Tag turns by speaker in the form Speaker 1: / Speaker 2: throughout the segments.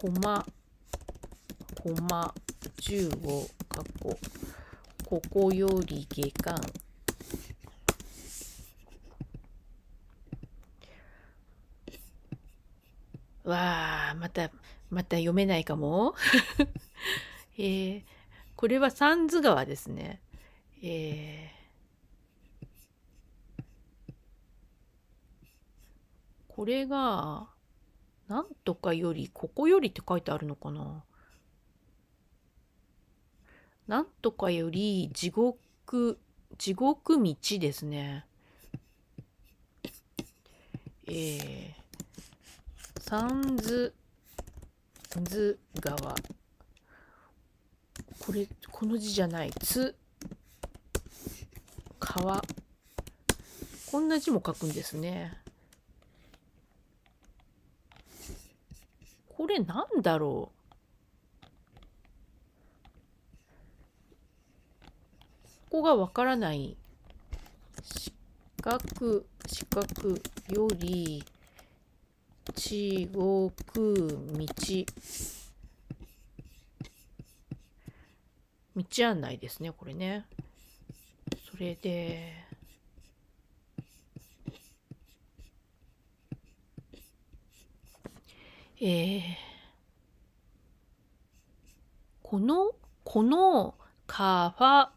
Speaker 1: コマ、コマ、10を過去、ここより下巻、わあ、また、また読めないかも。えー、これは三途川ですね。えー、これが、なんとかより、ここよりって書いてあるのかななんとかより地獄、地獄道ですね。えー、三津、津川。これ、この字じゃない。つ、川。こんな字も書くんですね。これなんだろうここがわからない四角四角より地獄道道案内ですねこれねそれでえー、この、この川、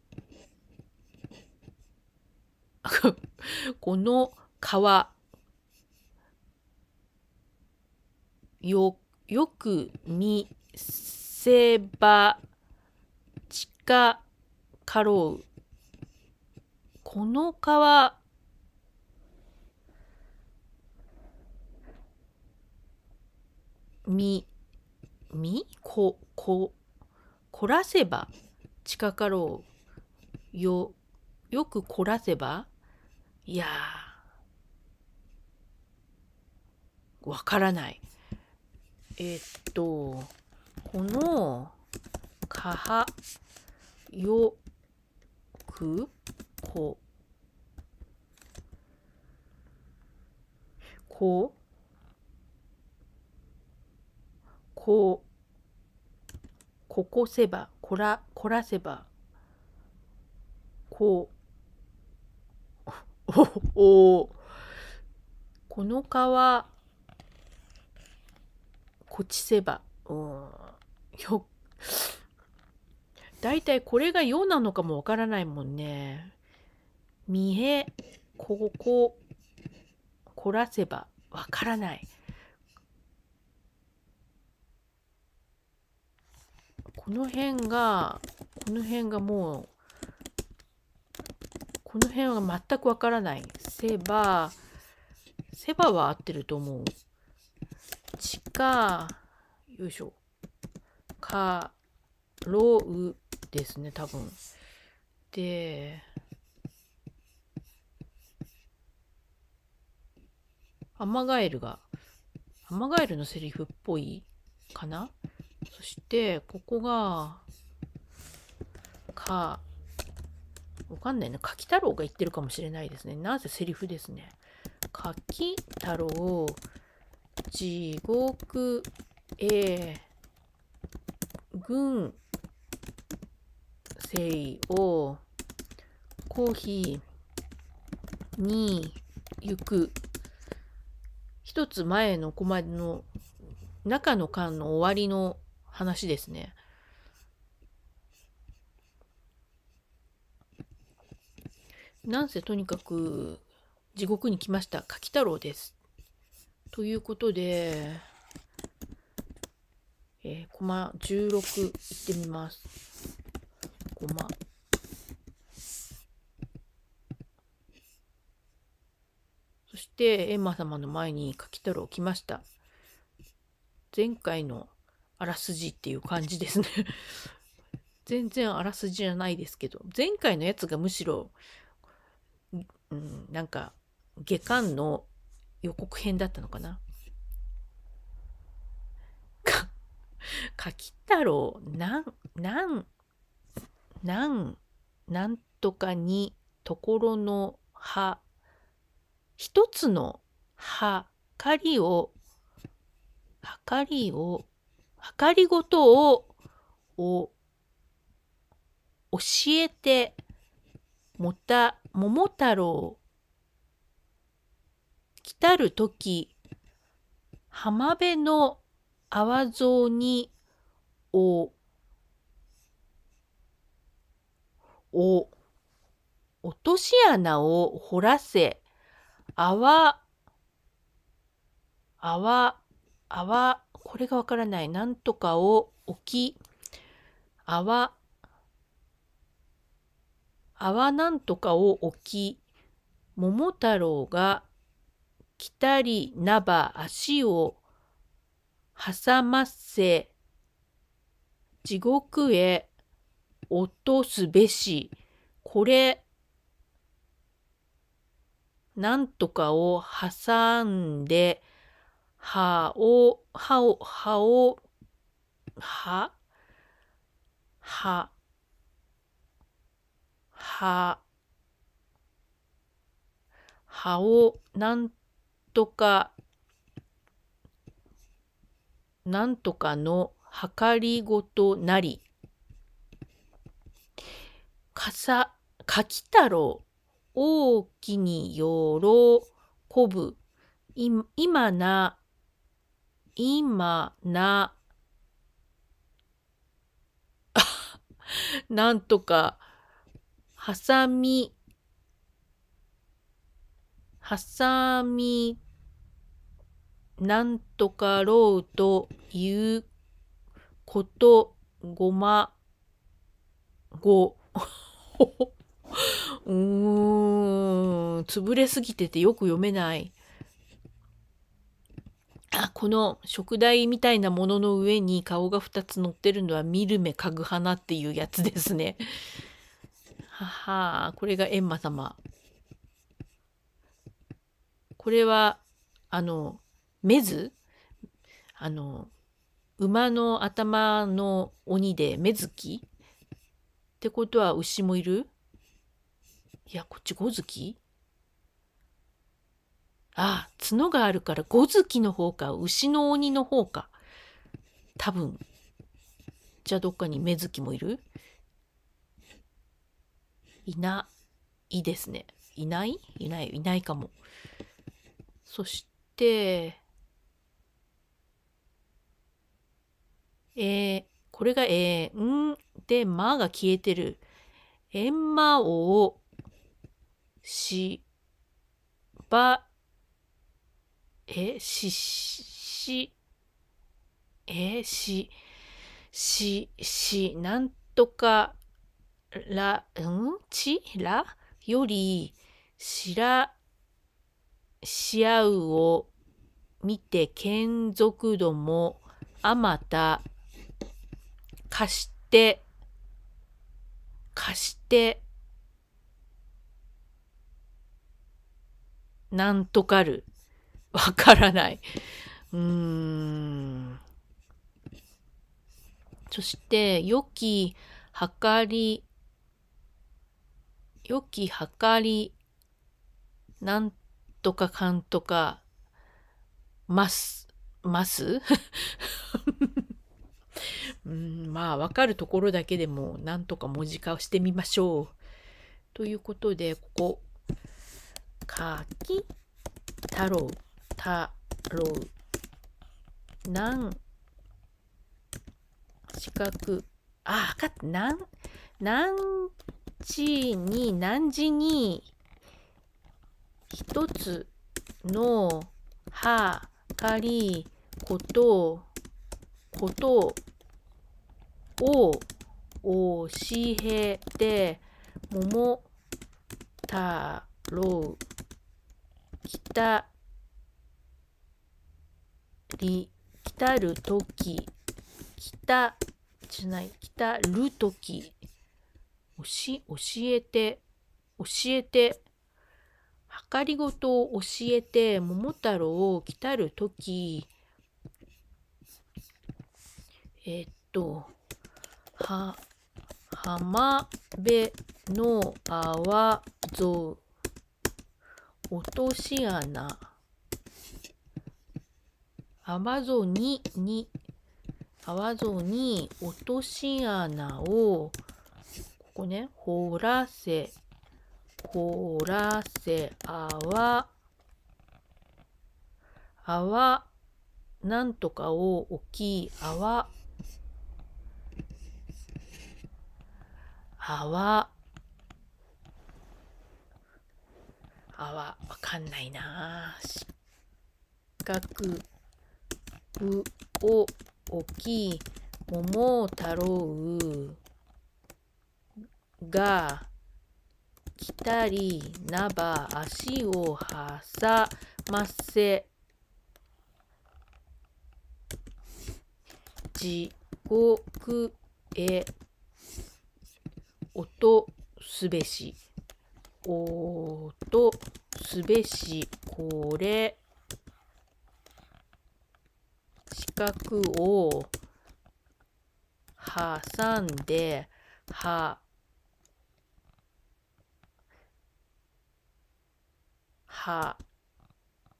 Speaker 1: この川、よ、よく見せば近かろう。この川、み、み、こ、こ、凝らせば近かろう。よ、よく凝らせばいやわからない。えー、っと、この、かは、よ、く、こ、こ、こうここせばこらこらせばこうおおこの川こちせばうんよ大体これが「よ」なのかもわからないもんね。見えこここらせばわからない。この辺がこの辺がもうこの辺は全くわからないセバセバは合ってると思う地下よいしょかろうですね多分でアマガエルがアマガエルのセリフっぽいかなそしてここがかわかんないな柿太郎が言ってるかもしれないですねなぜセリフですね柿太郎地獄へ軍生をコーヒーに行く一つ前のコマの中の間の終わりの話ですね。なんせとにかく地獄に来ました。柿太郎です。ということで、えー、コマ16いってみます。コマ。そして、エンマ様の前に柿太郎来ました。前回のあらすじっていう感じですね 全然あらすじじゃないですけど、前回のやつがむしろ、うん、なんか、下巻の予告編だったのかな。か、き太郎、なん、なん、なん、なんとかに、ところの葉、一つの葉、かりを、はかりをかりごとを、を教えて、もた、桃太郎、来たるとき、浜辺の泡像に、お、お、落とし穴を掘らせ、泡、泡、泡、これがわからない。なんとかを置き、泡、泡なんとかを置き、桃太郎が来たりなば足を挟ませ、地獄へ落とすべし、これ、なんとかを挟んで、はお、はお、はお、は、は、は、はお、なんとか、なんとかのはかりごとなり、かさ、かきたろう、大きによろこぶ、い、今な、今な、なんとか、はさみ、はさみ、なんとかろうということ、ごま、ご、うーん、潰れすぎててよく読めない。あこの食台みたいなものの上に顔が2つ乗ってるのは見る目かぐ花っていうやつですね。ははあ、これが閻魔様。これは、あの、メズあの、馬の頭の鬼で目月ってことは牛もいるいや、こっち5月ああ角があるから五月の方か牛の鬼の方か多分じゃあどっかに目月もいるいないですねいないいないいないかもそしてえー、これがえー、んで「ま」が消えてる「えんまおしばえ、し、し、え、し、し、し、なんとか、ら、うんちらより、しら、しあうを見て、ぞくども、あまた、貸して、貸して、なんとかる。わからない。うーん。そして、良きはかり、良きはかり、なんとかかんとか、ます、ます うんまあ、わかるところだけでも、なんとか文字化をしてみましょう。ということで、ここ、かき、太郎。たろう。なん、四角、あ、わかった。なん、何時に、何時に、一つの、は、かり、こと、こと、を、教えて、ろう、きた、り来たる時来たじゃない来たる時おし教えて教えてはかりごとを教えて桃太郎を来たる時えー、っとは浜辺の泡ぞう落とし穴泡に、に、ぞに落とし穴を、ここね、掘らせ、掘らせ、泡、泡、なんとかを置き、泡、泡、泡、わかんないな四角、うおおき桃太郎が来たりなば足を挟ませ地獄へ音すべし音すべしこれ四角を挟んで、は、は、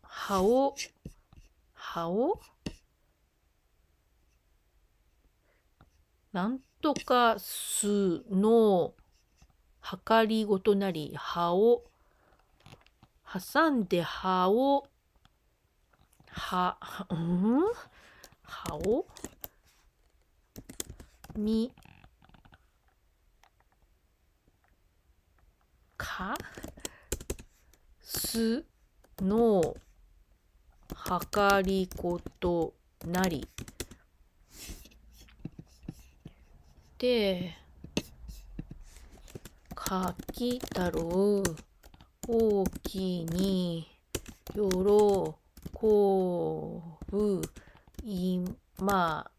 Speaker 1: はを、はをなんとかすの、はかりごとなり、はを、挟んで、はを、は、うん顔みかすのはかりことなりでかきたろう大きによろこぶいま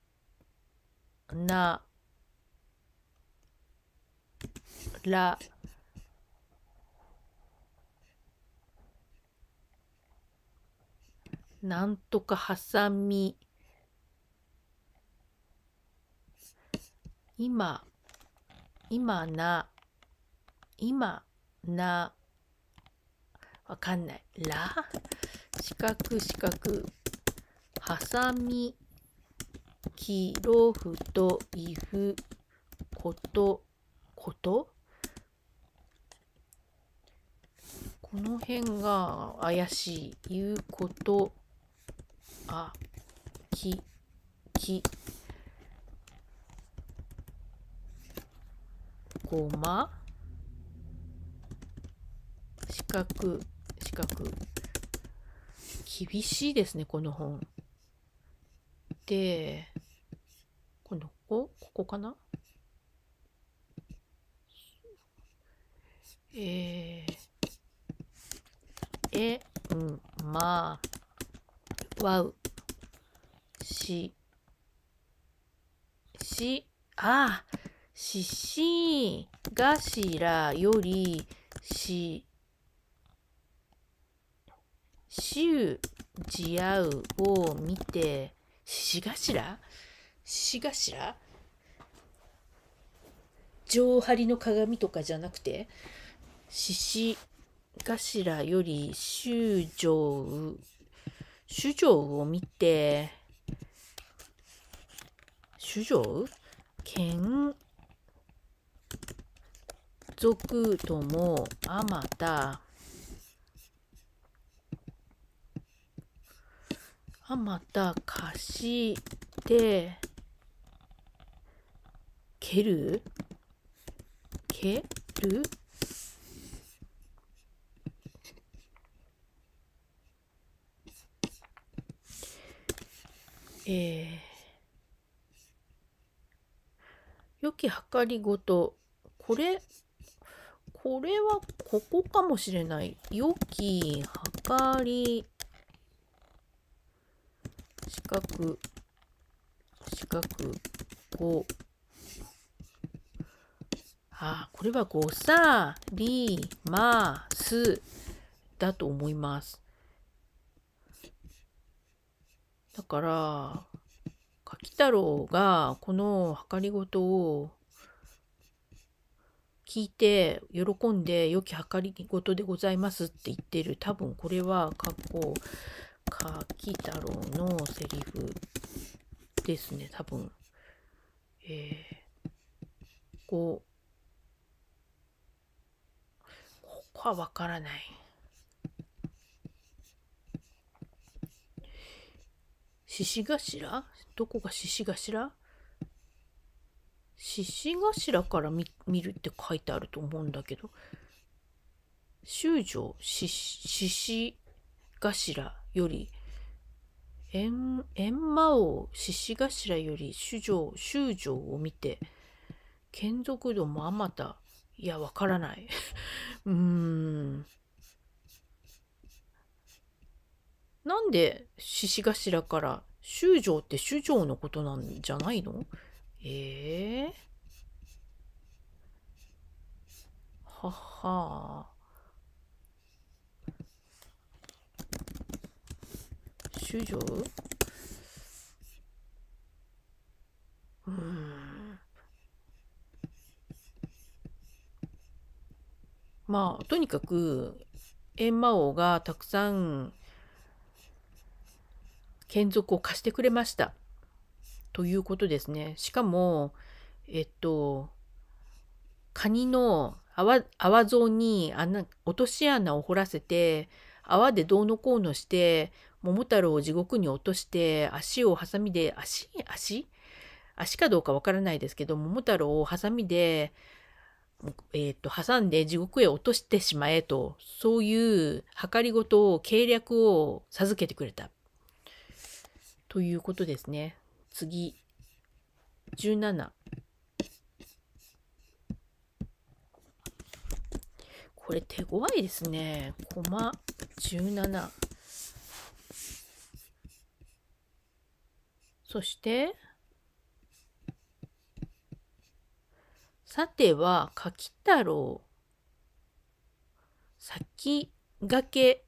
Speaker 1: ならなんとかはさみ今今な今なわかんないら四角四角はさみ、きろふといふ、こと、ことこの辺が怪しい。いうこと、あ、き、き、ごま、四角、四角。厳しいですね、この本。て、これどこここかなえー、え、うん、まあ、わう、し、し、あ、ししがしらより、し、しゅうじあうを見て、獅子頭獅子頭上張りの鏡とかじゃなくて獅子頭より修上衆上を見て主上剣族ともあまたあ、また貸して蹴る蹴るえー、良き計りごとこれこれはここかもしれない良き計り四角、四角、五。あ、これは五さりますだと思います。だから、柿太郎がこの計りごとを聞いて喜んで良き計りごとでございますって言ってる多分これは過去か喜太郎のセリフですね多分えー、こうここはわからない獅子頭どこが獅子頭獅子頭から見るって書いてあると思うんだけど、修女、獅子頭より閻魔王獅子頭より主生修生を見て眷属度もあまたいやわからない うーんなんで獅子頭から修生って衆生のことなんじゃないのええー、ははあ主女うん。まあ、とにかく、閻魔王がたくさん、剣属を貸してくれました。ということですね。しかも、えっと、カニの泡泡像に穴落とし穴を掘らせて泡でどうのこうのして桃太郎を地獄に落として足をハサミで足足足かどうかわからないですけど桃太郎をハサミで、えーと、挟んで地獄へ落としてしまえとそういう計りごとを計略を授けてくれたということですね。次17これ手強いですね。コマ17。そしてさては柿太郎先駆け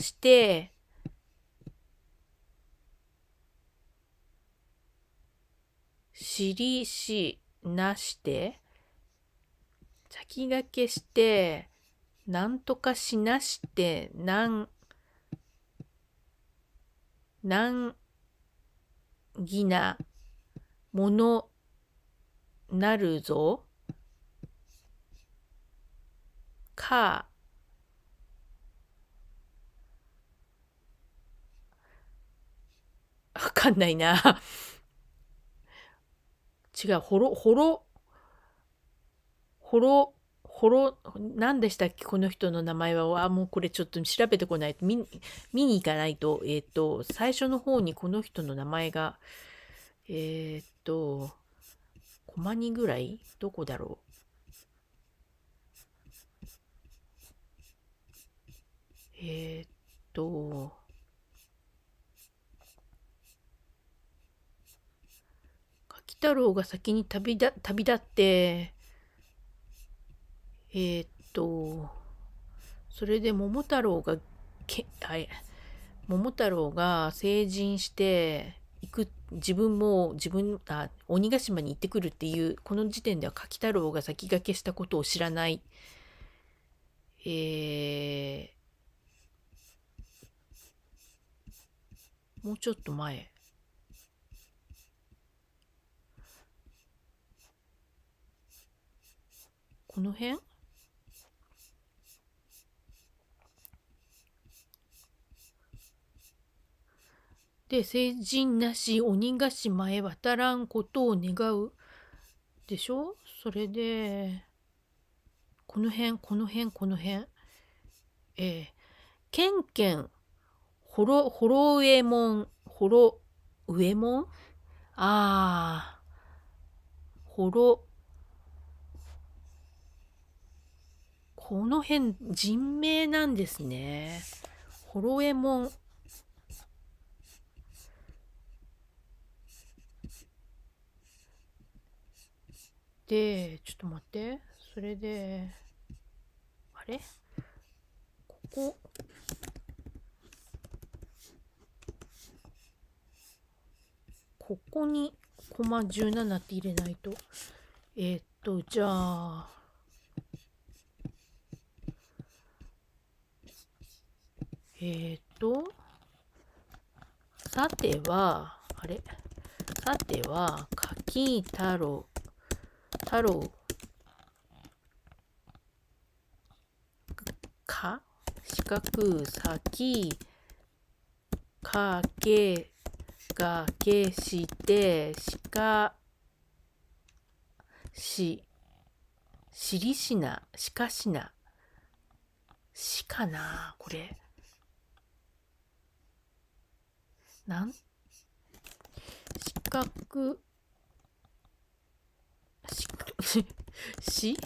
Speaker 1: してしりしなして先駆けしてなんとかしなしてなんなんぎなものなるぞ。か、わかんないな。違う、ほろ、ほろ、ほろ、ホロ、何でしたっけこの人の名前は、あ、もうこれちょっと調べてこないと、見見に行かないと、えっ、ー、と、最初の方にこの人の名前が、えっ、ー、と、コマニぐらいどこだろうえー、っと、柿太郎が先に旅だ旅立って、えー、っと、それで桃太郎が、けあ桃太郎が成人して行く、自分も自分、あ、鬼ヶ島に行ってくるっていう、この時点では柿太郎が先駆けしたことを知らない。えー、もうちょっと前。この辺で成人なし鬼ヶ島へ渡らんことを願うでしょそれでこの辺この辺この辺えー、ケンケンほろほろえもんほろうえもんああほろこの辺人名なんですね。ホロエモンでちょっと待ってそれであれここここにコマ17って入れないとえー、っとじゃあえー、っとさてはあれさては柿太郎太郎か四角先かけがけしてしかししりしなしかしなしかなこれなん四角しし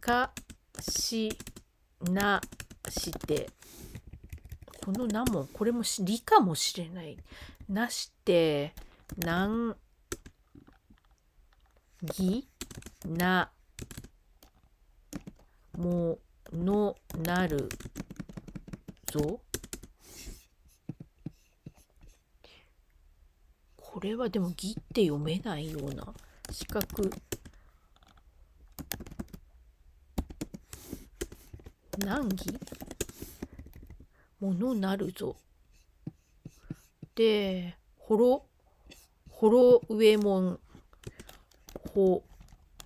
Speaker 1: かしなしてこの何もこれも「り」かもしれないなしてなんぎなものなるぞこれはでも「ぎ」って読めないような。四角難儀ものなるぞでほろほろ上もんほ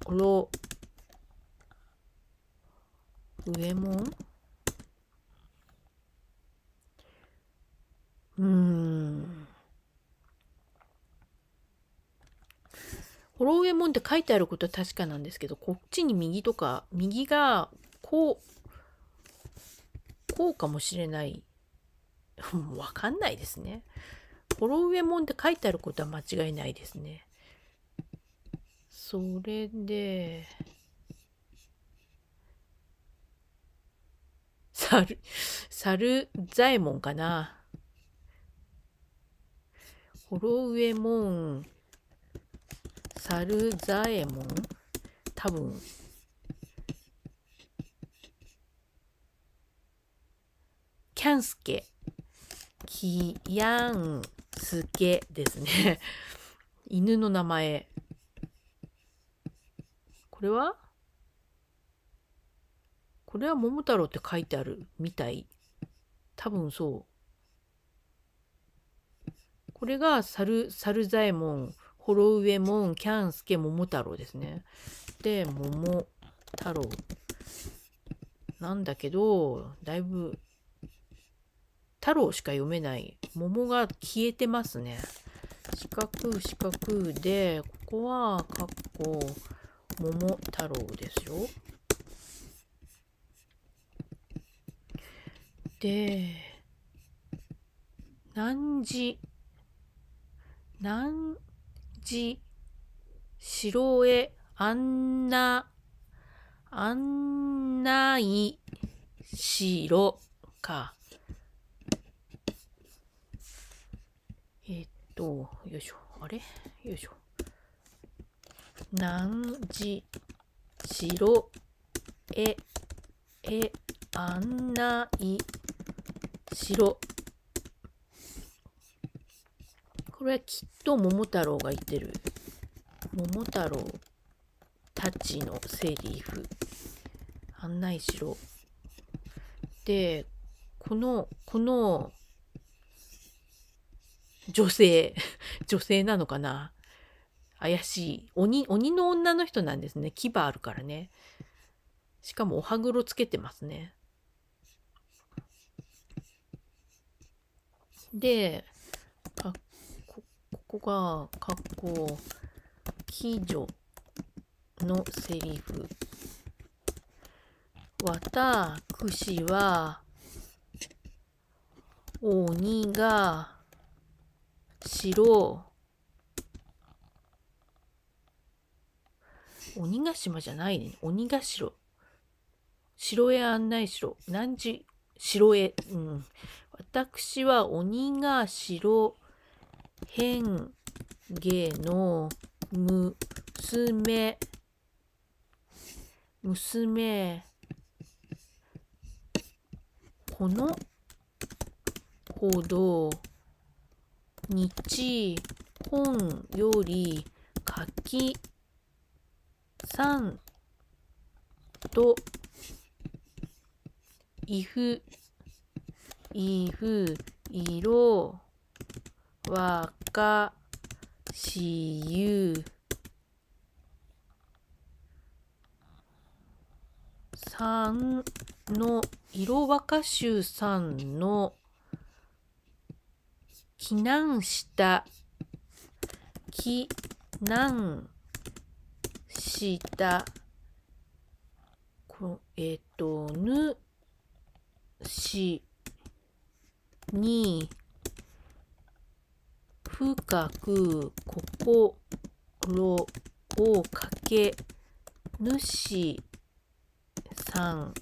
Speaker 1: ろ上もんうんホロウェモンって書いてあることは確かなんですけど、こっちに右とか、右がこう、こうかもしれない。わかんないですね。ホロウェモンって書いてあることは間違いないですね。それで、るざ左もんかな。ホロウェモン。猿左衛門多分キャンスケキヤンスケですね犬の名前これはこれは桃太郎って書いてあるみたい多分そうこれが猿猿左衛門幌上門、キャンスケ、桃太郎ですね。で、桃太郎。なんだけど、だいぶ、太郎しか読めない。桃が消えてますね。四角、四角で、ここは、かっこ、桃太郎ですよ。で、何時、何じ、しろえ、あんな、あんない、しろ、か。えっと、よいしょ、あれよいしょ。なんじ、しろ、え、え、あんない、しろ、これはきっと桃太郎が言ってる。桃太郎たちのセリフ。案内しろ。で、この、この、女性、女性なのかな怪しい。鬼、鬼の女の人なんですね。牙あるからね。しかもお歯黒つけてますね。で、あ、ここが、かっこ、喜女のセリフ。私は、鬼が、ろ。鬼ヶ島じゃないね。鬼ヶ城。城へ案内しろ。何時、城へ。うん。私は鬼ヶ城変化の娘娘このほど日本よりきさんといふいふいろわかしゆうさんの、いろわかしゅうさんの、避難した、避難した、こえっ、ー、と、ぬ、し、に、深く心をかけ主さん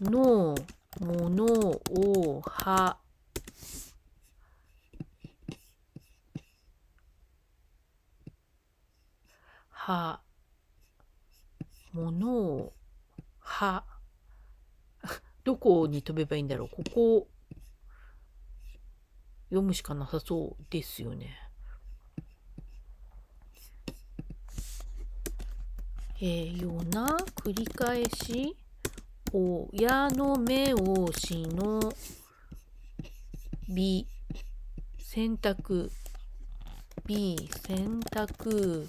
Speaker 1: のものをははものをはどこに飛べばいいんだろうここ読むしかなさそうですよね。えー、よな繰り返し親の目をしのび選択 B 選択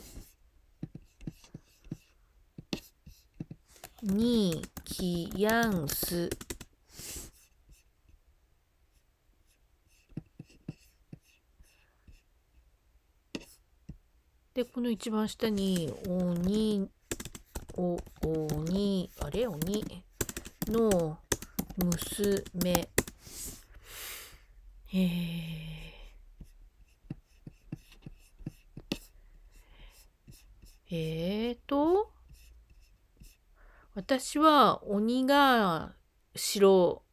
Speaker 1: にきやんす。でこの一番下に「鬼」お「鬼」あれ「鬼」の娘えーえーと、私は鬼が城、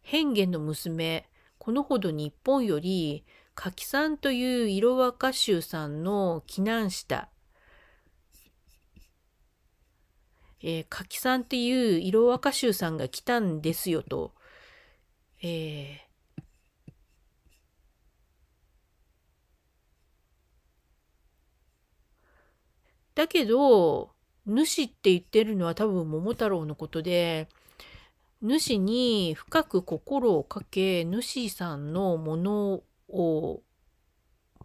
Speaker 1: 変幻の娘、このほど日本より柿さんという色若衆さんの避難したえー、柿さんっていう色若衆さんが来たんですよと、えー、だけど、主って言ってるのは多分桃太郎のことで、主に深く心をかけ、主さんのものオー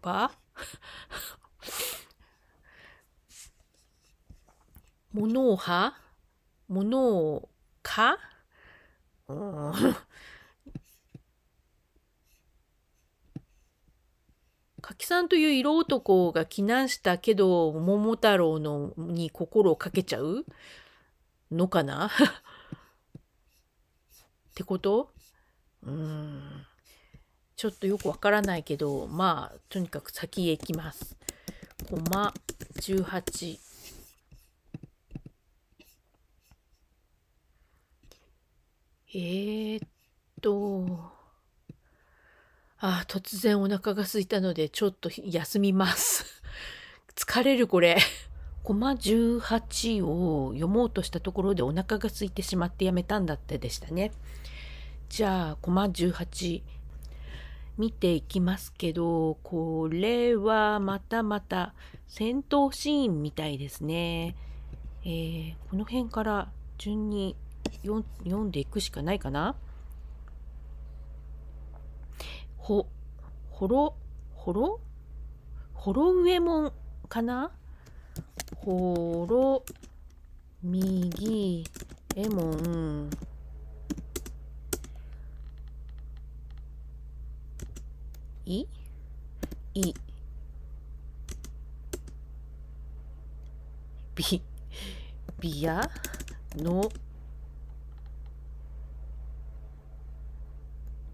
Speaker 1: バーものをはものをか、うん、きさんという色男が避難したけど桃太郎のに心をかけちゃうのかな ってことうん。ちょっとよくわからないけど、まあ、とにかく先へ行きます。コマ18。えー、っと、あ、あ、突然お腹が空いたので、ちょっと休みます。疲れる、これ。コマ18を読もうとしたところでお腹が空いてしまってやめたんだってでしたね。じゃあ、コマ18。見ていきますけど、これはまたまた戦闘シーンみたいですね。えー、この辺から順に読んでいくしかないかな。ほ、ほろ、ほろほろうえもんかなほろ、右、えもん。いいびびやの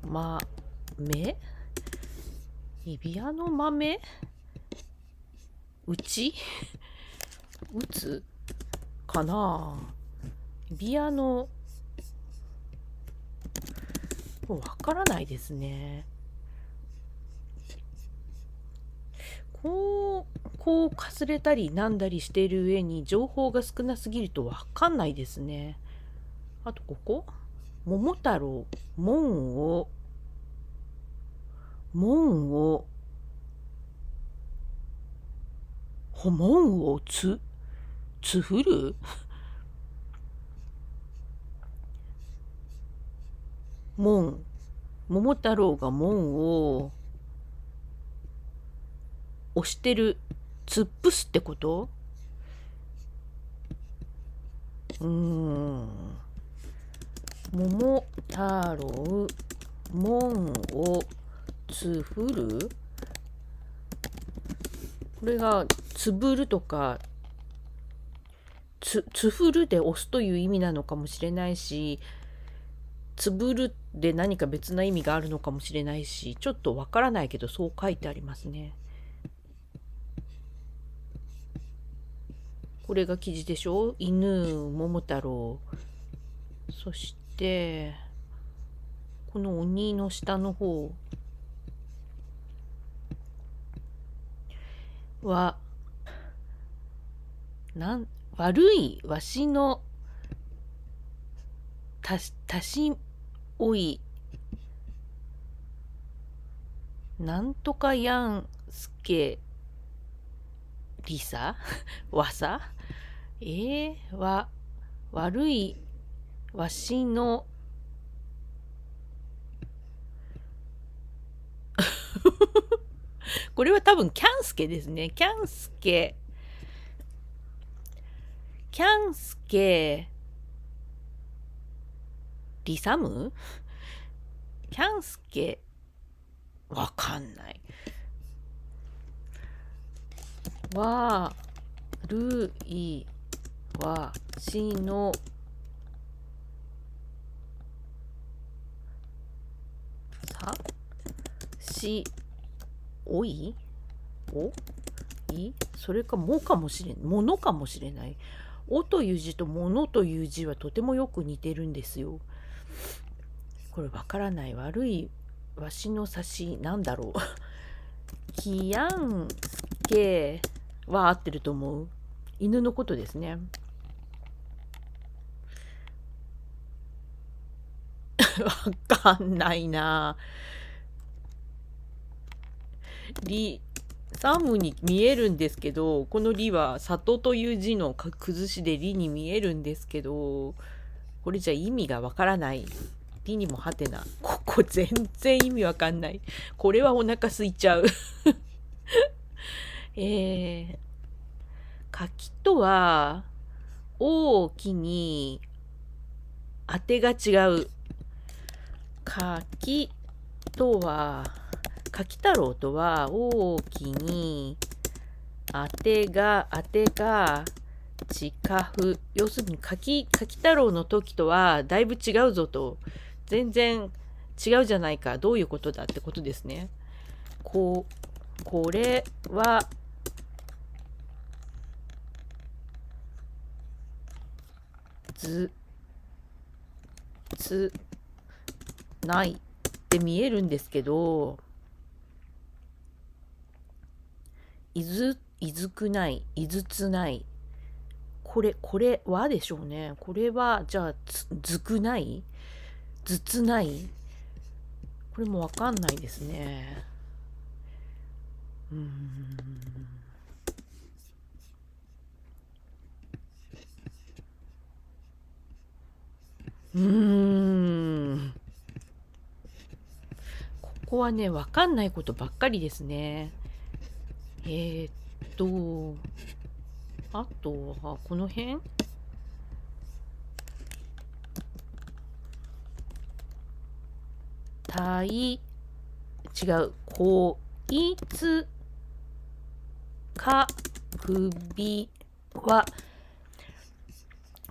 Speaker 1: まめびやの豆うちうつかなびやのわからないですね。こうこうかすれたりなんだりしている上に情報が少なすぎると分かんないですね。あとここ「桃太郎門を門を門をつつふる?」門桃太郎が門を押してる突っ伏すってことうーん桃太郎門をつふるこれがつぶるとかつふるで押すという意味なのかもしれないしつぶるで何か別な意味があるのかもしれないしちょっとわからないけどそう書いてありますね。これが記事でしょ犬桃太郎そしてこの鬼の下の方はなん悪いわしのたしたしおいなんとかやんすけりさわさえー、わ、悪い、わしの、これは多分キャンスケですね。キャンスケ。キャンスケ、リサムキャンスケ、わかんない。わ、るい、はしのさしおいおいそれかもかもしれんものかもしれないおという字とものという字はとてもよく似てるんですよこれわからない悪いわしの差しなんだろうき やんけは合ってると思う犬のことですね。わかんないなリサムに見えるんですけど、このリは里という字の崩しでリに見えるんですけど、これじゃ意味がわからない。リにもはてな。ここ全然意味わかんない。これはお腹すいちゃう えー。柿とは大きに当てが違う。柿とは柿太郎とは大きに当てが当てが違う。要するに柿柿太郎の時とはだいぶ違うぞと全然違うじゃないかどういうことだってことですね。ここれはずつないって見えるんですけどいずいずくないいずつないこれこれはでしょうねこれはじゃあつずくないずつないこれもわかんないですねうんうんここはね分かんないことばっかりですねえー、っとあとはこの辺たい違うこいつかくびは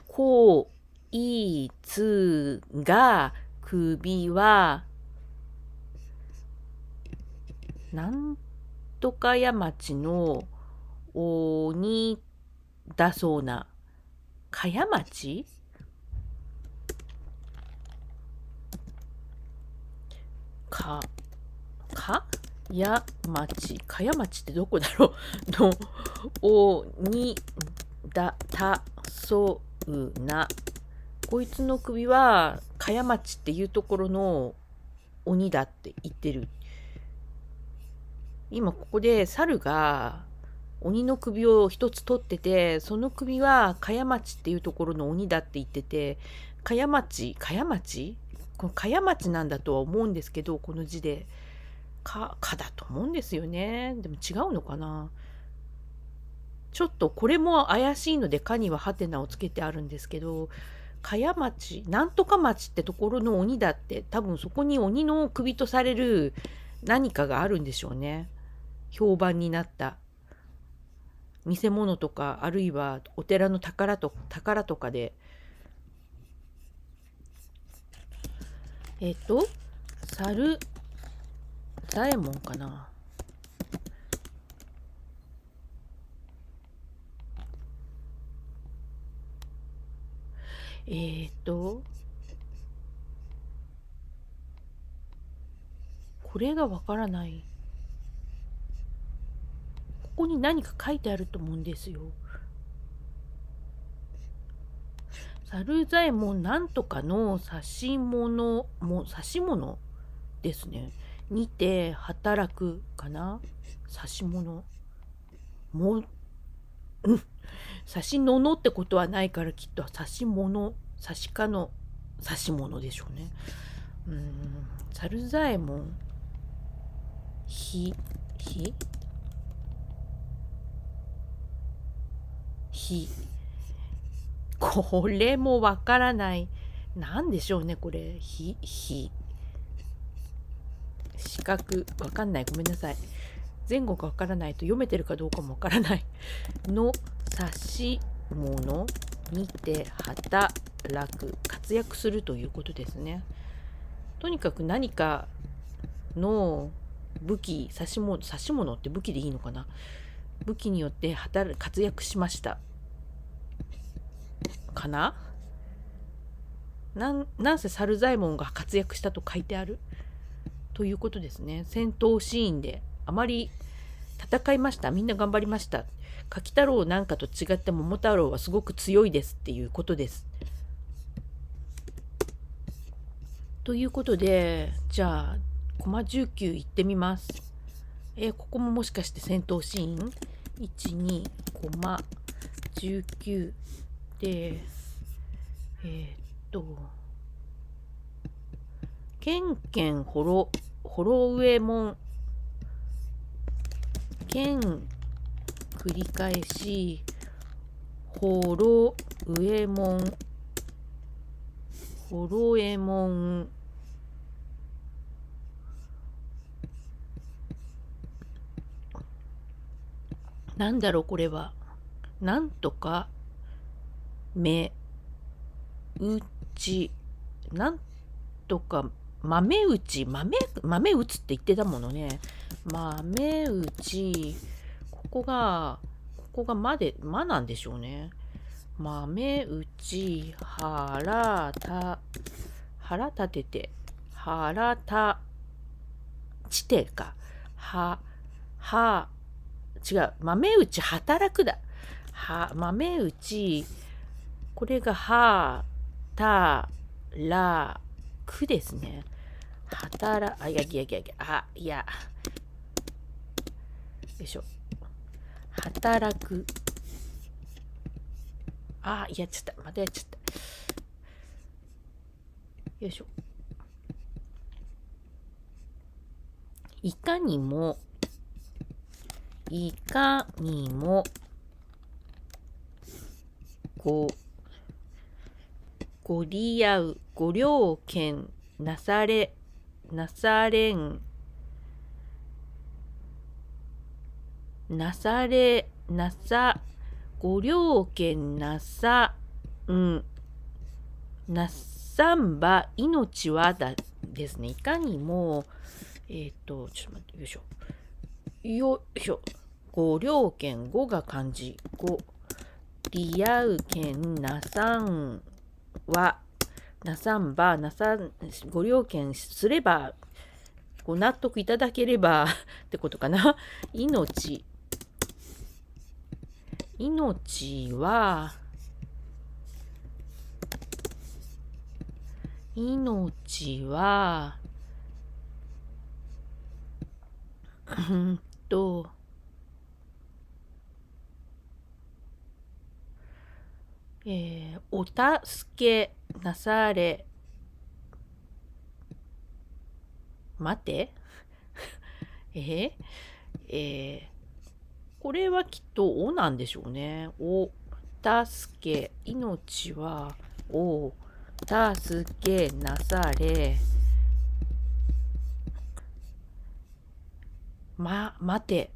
Speaker 1: こういつが首は、なんとかや町の鬼だそうな、かや町か、かや町、かや町ってどこだろうの、鬼だ、た、そうな、こいつの首は茅町っていうところの鬼だって言ってる。今ここで猿が鬼の首を一つ取ってて、その首は茅町っていうところの鬼だって言ってて、茅町、茅町この茅町なんだとは思うんですけど、この字で。か、かだと思うんですよね。でも違うのかな。ちょっとこれも怪しいので、かにはハテナをつけてあるんですけど、茅町なんとか町ってところの鬼だって多分そこに鬼の首とされる何かがあるんでしょうね評判になった見せ物とかあるいはお寺の宝と宝とかでえっ、と猿左衛門かなえー、っと、これがわからない。ここに何か書いてあると思うんですよ。猿左衛門なんとかの指物も指物ですねにて働くかな指物もうん。差しののってことはないからきっと差し物、差し科の差し物でしょうね。うん。猿左衛門、ひ、ひひ。これもわからない。なんでしょうね、これ。ひ、ひ。四角、わかんない。ごめんなさい。前後がわからないと読めてるかどうかもわからないの指し物にて働く活躍するということですね。とにかく何かの武器指し物指し物って武器でいいのかな武器によって働活躍しましたかななんなんせ猿左衛門が活躍したと書いてあるということですね戦闘シーンであまり戦いましたみんな頑張りました柿太郎なんかと違って桃太郎はすごく強いですっていうことです。ということでじゃあ駒マ19いってみます。えー、ここももしかして戦闘シーン ?12 駒マ19でえー、っとケンケンほろほろうえもん剣繰り返しほろうえもんほろえもんなんだろうこれはなんとかめうちなんとか豆打ち、豆、豆打つって言ってたものね。豆打ち、ここが、ここがまで、まなんでしょうね。豆打ち、腹た、腹立てて、腹た、ちてか。は、は、違う。豆打ち、働くだ。は、豆打ち、これが、は、た、ら、苦ですね。働、あ、いやいやいやいや、あ、いや。よいしょ。働く。あ、やっちゃった。またやっちゃった。よいしょ。いかにも、いかにも、こう、ご利合う、ご良権、なされ、なされん、なされ、なさ、ご良権なさ、うん、なさんば命はだですね。いかにも、えっ、ー、と、ちょっと待って、よいしょ。よいしょ。ご良権、ごが漢字、ご、利合う権なさん、はなさんばなさんご了見すればご納得いただければ ってことかな 命命は命はうんとえー、お助けなされ、待て えー、えー、これはきっと、おなんでしょうね。お、助け、命は、お、助けなされ、ま、待て、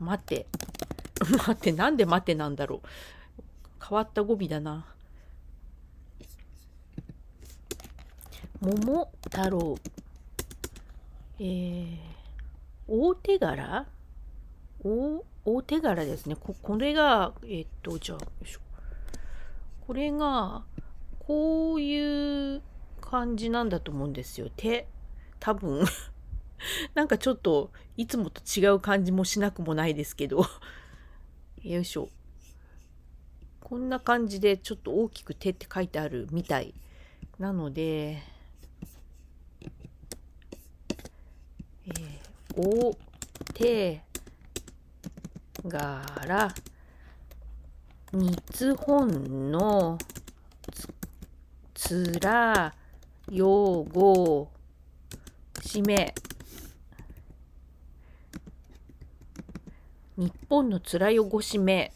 Speaker 1: 待て、待て、なんで待てなんだろう。変わった語尾だな。桃太郎。えー、大手柄大大手柄ですね。ここれが、えっと、じゃあ、よいしょ。これが、こういう感じなんだと思うんですよ。手。多分 なんかちょっと、いつもと違う感じもしなくもないですけどよいしょ。こんな感じでちょっと大きく手って書いてあるみたいなので、えー、お手柄日本のつつら用語しめ日本のつらよごしめ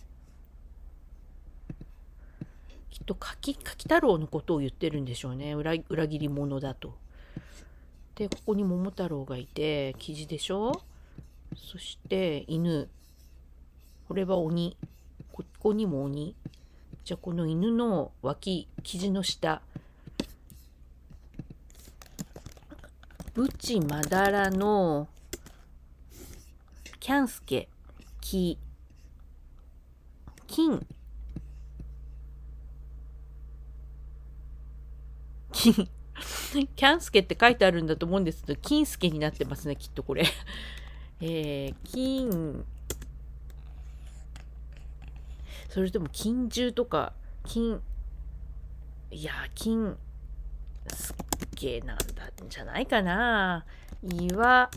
Speaker 1: っと柿柿太郎のことを言ってるんでしょうね裏裏切り者だと。でここに桃太郎がいてキジでしょそして犬これは鬼ここにも鬼じゃあこの犬の脇キジの下ブチマダラのキャンスケキ金金、キャンスケって書いてあるんだと思うんですけど、金助になってますね、きっとこれ。えー、金、それとも金獣とか、金、いや、金、すっげなんだんじゃないかな。岩、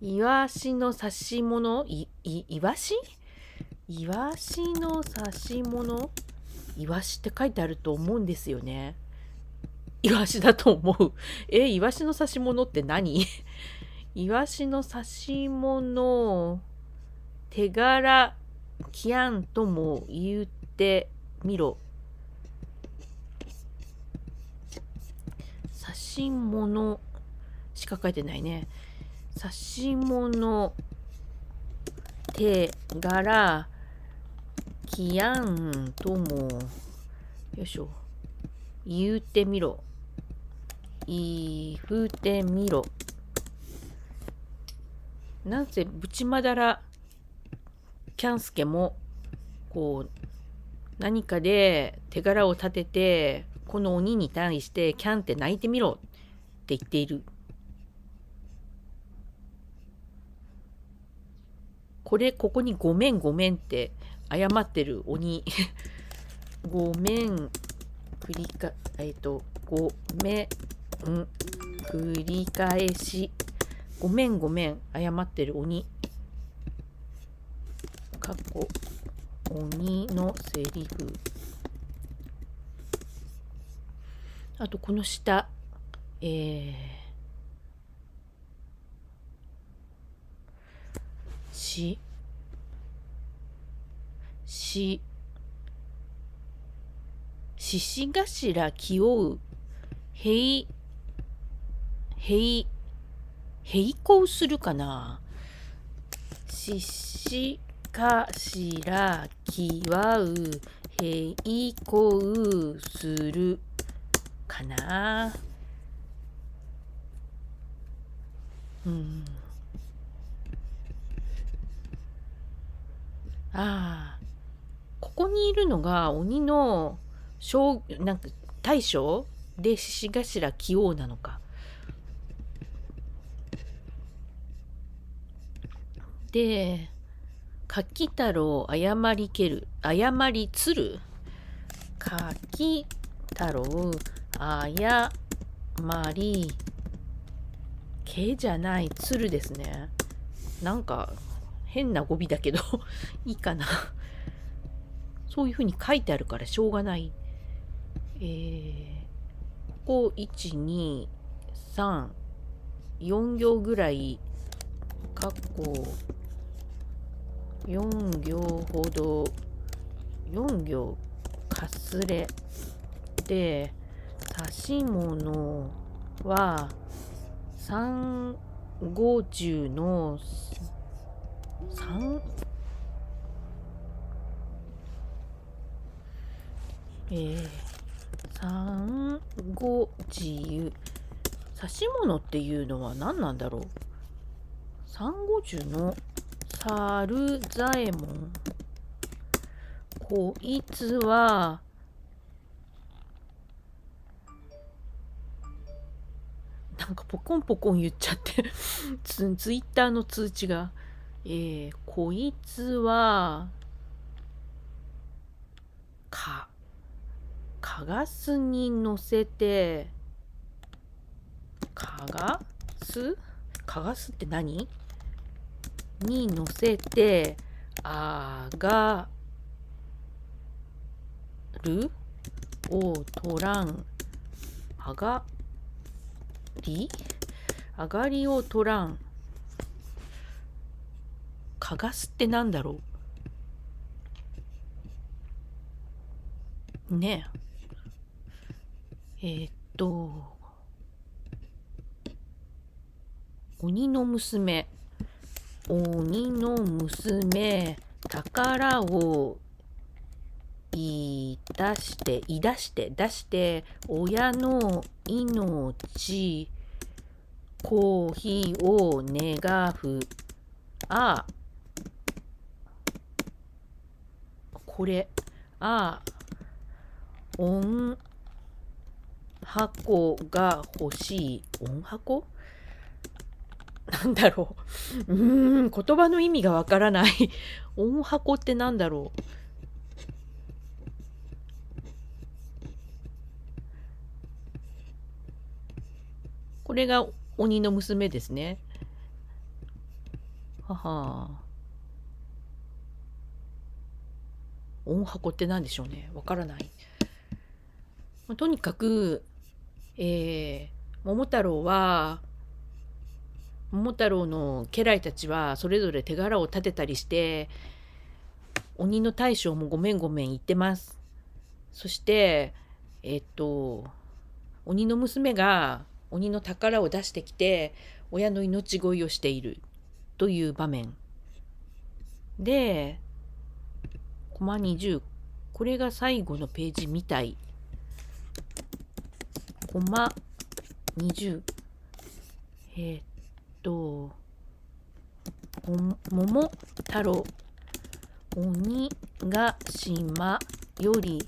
Speaker 1: イワシの刺し物い、い、イワシイワシの刺し物イワシって書いてあると思うんですよね。イワシだと思う。え、イワシの刺し物って何イワシの刺し物、手柄、キャンとも言ってみろ。刺し物しか書いてないね。刺し物、手柄、キヤンとも、よいしょ、言うてみろ。いふてみろ。なんせ、ぶちまだら、キャンスケも、こう、何かで手柄を立てて、この鬼に対して、キャンって泣いてみろって言っている。これ、ここにごめんごめんって謝ってる鬼 ごめん、繰りか、えっ、ー、と、ごめん、繰り返し。ごめん、ごめん、謝ってる鬼。過去、鬼のセリフ。あと、この下、えー、し、し、しし頭きおう、へい、へい、へいこうするかなかし頭きわう、へいこうするかなうん。ああ。ここにいるのが鬼の将なんか大将で獅子頭棋王なのか。で柿太郎謝りける誤り鶴柿太郎謝り毛じゃない鶴ですねなんか変な語尾だけど いいかなそういうふうに書いてあるからしょうがない。えー、ここ1、2、3、4行ぐらい、過去、4行ほど、4行かすれで、指し物は、350の、3、えー、産後自由。指物っていうのは何なんだろう三五樹の猿左衛門。こいつは、なんかポコンポコン言っちゃってツ、ツイッターの通知が。えー、こいつは、か、かがすに乗せてかがすかがすって何に乗せてあがるを取らんあがり上がりを取らんかがすってなんだろうねええー、っと、鬼の娘、鬼の娘、宝をいだして、いだして、出して、親の命、コーヒーを願う。ああ。これ。ああ。おん箱が欲しい音箱なんだろう。うーん、言葉の意味がわからない。音箱ってなんだろう。これが鬼の娘ですね。ははあ。音箱って何でしょうね。わからない。とにかく、えー、桃太郎は桃太郎の家来たちはそれぞれ手柄を立てたりして鬼の大将もごめんごめん言ってます。そしてえっと鬼の娘が鬼の宝を出してきて親の命乞いをしているという場面でコマ20これが最後のページみたいコマ20。えー、っと、桃太郎、鬼ヶ島より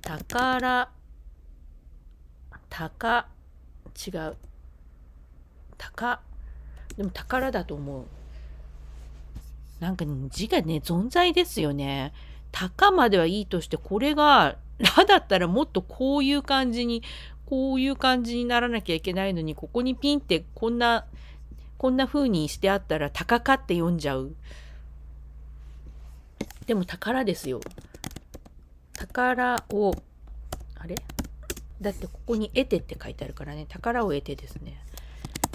Speaker 1: 宝、高、違う。高、でも宝だと思う。なんか、字がね、存在ですよね。高まではいいとして、これが、らだったらもっとこういう感じにこういう感じにならなきゃいけないのに、ここにピンってこんな、こんな風にしてあったら高かって読んじゃう。でも宝ですよ。宝を、あれだってここに得てって書いてあるからね。宝を得てですね。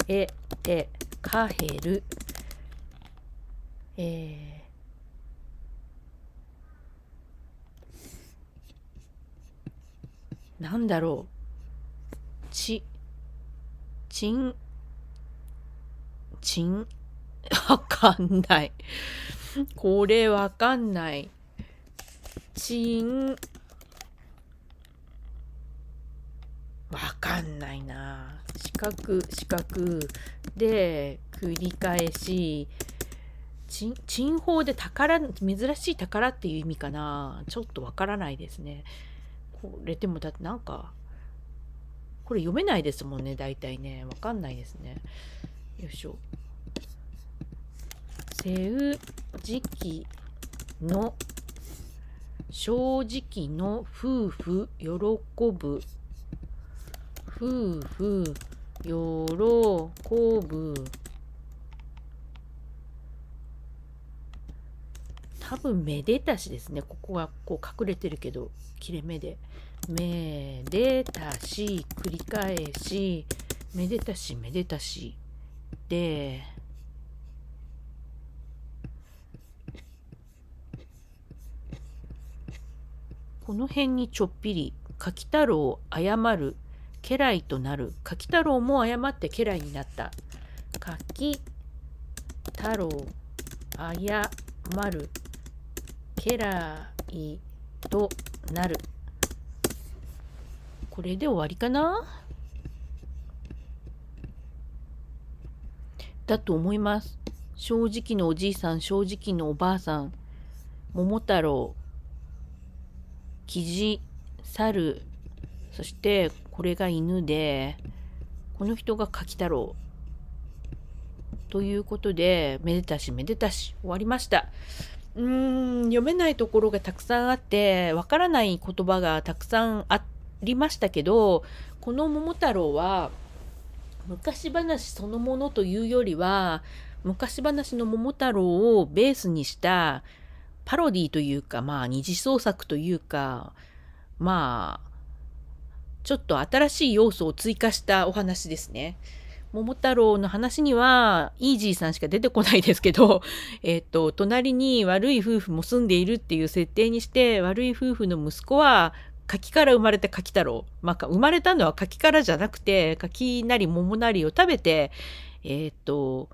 Speaker 1: え、え、かへる。えー、なんだろう。ち、ちん、ちん、わかんない。これわかんない。ちん、わかんないな。四角、四角で繰り返し、ちちん宝で宝、珍しい宝っていう意味かな。ちょっとわからないですね。これでもだってなんか、これ読めないですもんね、大体ね。わかんないですね。よいしょ。正直の、正直の夫婦喜ぶ。夫婦喜ぶ。多分めでたしですね。ここはこう隠れてるけど、切れ目で。めでたし繰り返しめでたしめでたしでこの辺にちょっぴり柿太郎を謝る家来となる柿太郎も謝って家来になった柿太郎謝る家来となるこれで終わりかなだと思います。正直のおじいさん、正直のおばあさん、桃太郎、キジ、猿、そしてこれが犬で、この人が柿太郎。ということで、めでたしめでたし、終わりました。うーん、読めないところがたくさんあって、わからない言葉がたくさんあっりましたけどこの「桃太郎」は昔話そのものというよりは昔話の「桃太郎」をベースにしたパロディというかまあ二次創作というかまあちょっと新しい要素を追加したお話ですね。桃太郎の話には、イージーさんしか出てこないですけど、えっ、と、隣に悪い夫婦も住んでいるっていう設定にして、悪い夫婦の息子は柿から生まれた柿太郎、まあ、生まれたのは柿からじゃなくて柿なり桃なりを食べてえっ、ー、と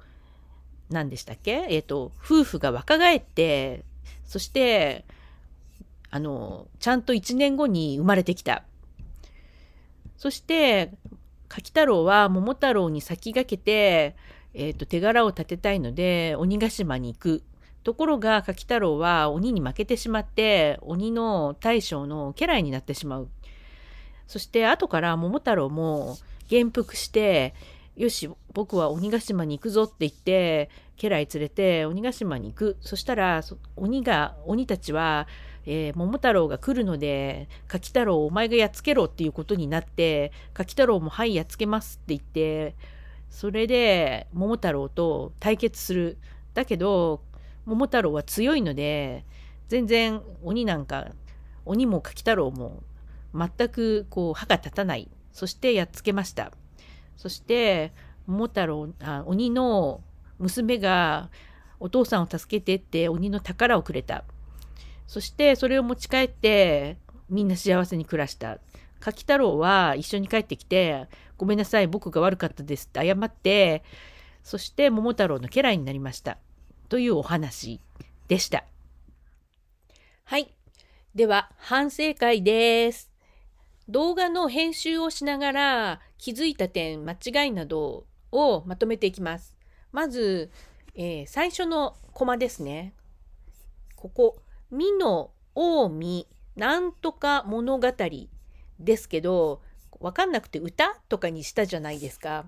Speaker 1: 何でしたっけえっ、ー、と夫婦が若返ってそしてあのちゃんと1年後に生まれてきたそして柿太郎は桃太郎に先駆けて、えーと手柄を立てたいので鬼ヶ島に行くところが柿太郎は鬼に負けてしまって鬼の大将の家来になってしまうそして後から桃太郎も元服してよし僕は鬼ヶ島に行くぞって言って家来連れて鬼ヶ島に行くそしたら鬼が鬼たちは、えー、桃太郎が来るので柿太郎お前がやっつけろっていうことになって柿太郎もはいやっつけますって言ってそれで桃太郎と対決するだけど桃太郎は強いので全然鬼なんか鬼も柿太郎も全くこう歯が立たないそしてやっつけましたそして桃太郎あ鬼の娘がお父さんを助けてって鬼の宝をくれたそしてそれを持ち帰ってみんな幸せに暮らした柿太郎は一緒に帰ってきて「ごめんなさい僕が悪かったです」って謝ってそして桃太郎の家来になりましたというお話でした。はい。では、反省会です。動画の編集をしながら気づいた点、間違いなどをまとめていきます。まず、えー、最初のコマですね。ここ、美の近江なんとか物語ですけど、わかんなくて歌とかにしたじゃないですか。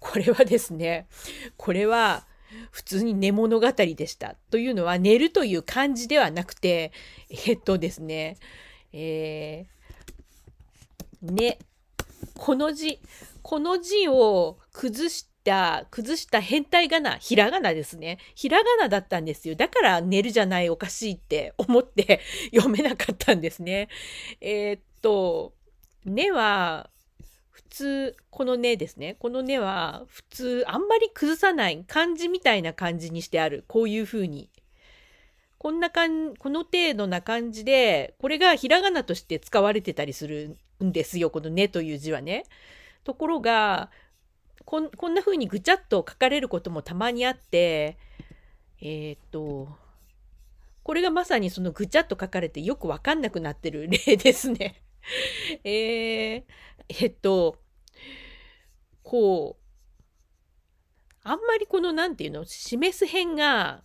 Speaker 1: これはですね、これは普通に寝物語でした。というのは寝るという感じではなくて、えっとですね、えー、ね、この字、この字を崩した、崩した変態仮名、ひらがなですね。ひらがなだったんですよ。だから寝るじゃない、おかしいって思って 読めなかったんですね。えー、っと、根は、通、この根ですね。この根は普通、あんまり崩さない漢字みたいな感じにしてある。こういう風に。こんな感じ、この程度な感じで、これがひらがなとして使われてたりするんですよ。この根という字はね。ところが、こんこんな風にぐちゃっと書かれることもたまにあって、えー、っと、これがまさにそのぐちゃっと書かれてよくわかんなくなってる例ですね。えー、えっと、こう、あんまりこの、何て言うの、示す辺が、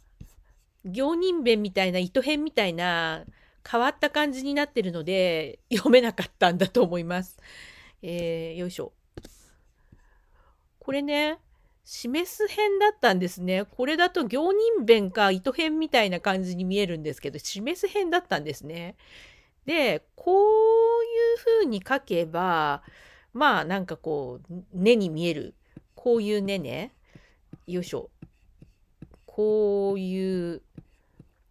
Speaker 1: 行人弁みたいな、糸辺みたいな、変わった感じになってるので、読めなかったんだと思います。えー、よいしょ。これね、示す編だったんですね。これだと行人弁か糸辺みたいな感じに見えるんですけど、示す編だったんですね。で、こういう風に書けば、まあなんかこう根に見えるこういう根ねよいしょこういう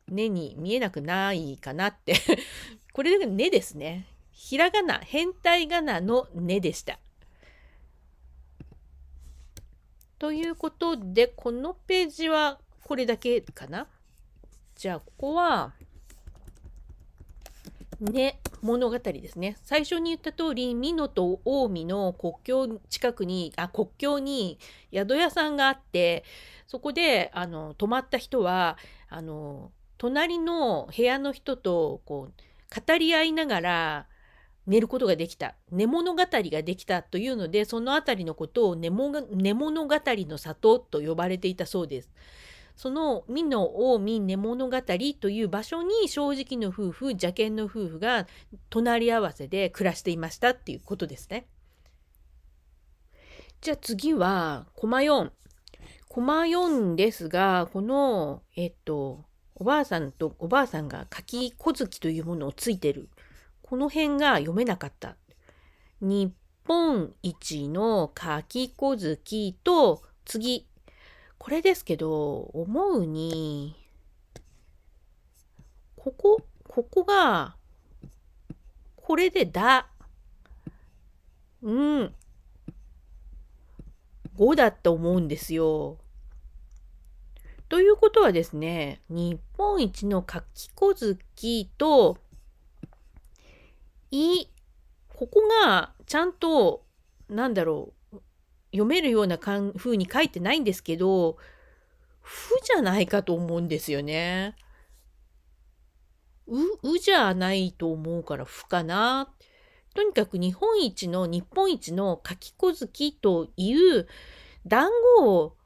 Speaker 1: 根に見えなくないかなって これけ根ですねひらがな変態仮名の根でした。ということでこのページはこれだけかなじゃあここはね、物語ですね。最初に言った通り、美濃と近江の国境近くに、あ、国境に宿屋さんがあって、そこで、あの、泊まった人は、あの、隣の部屋の人と、こう、語り合いながら、寝ることができた寝物語ができたというのでその辺りのことを寝物語の里と呼ばれていたそうです。その美の近江根物語という場所に正直の夫婦邪険の夫婦が隣り合わせで暮らしていましたっていうことですね。じゃあ次はコマ4。コマ4ですがこのえっとおばあさんとおばあさんが柿小月というものをついてる。この辺が読めなかった。日本一の柿小月と次これですけど、思うに、ここ、ここが、これでだ、うん、5だと思うんですよ。ということはですね、日本一のかきこずきと、い、ここがちゃんと、なんだろう、読めるようなかん風に書いてないんですけど、ふじゃないかと思うんですよね。う、うじゃないと思うからふかな。とにかく日本一の日本一の書き小きという団子を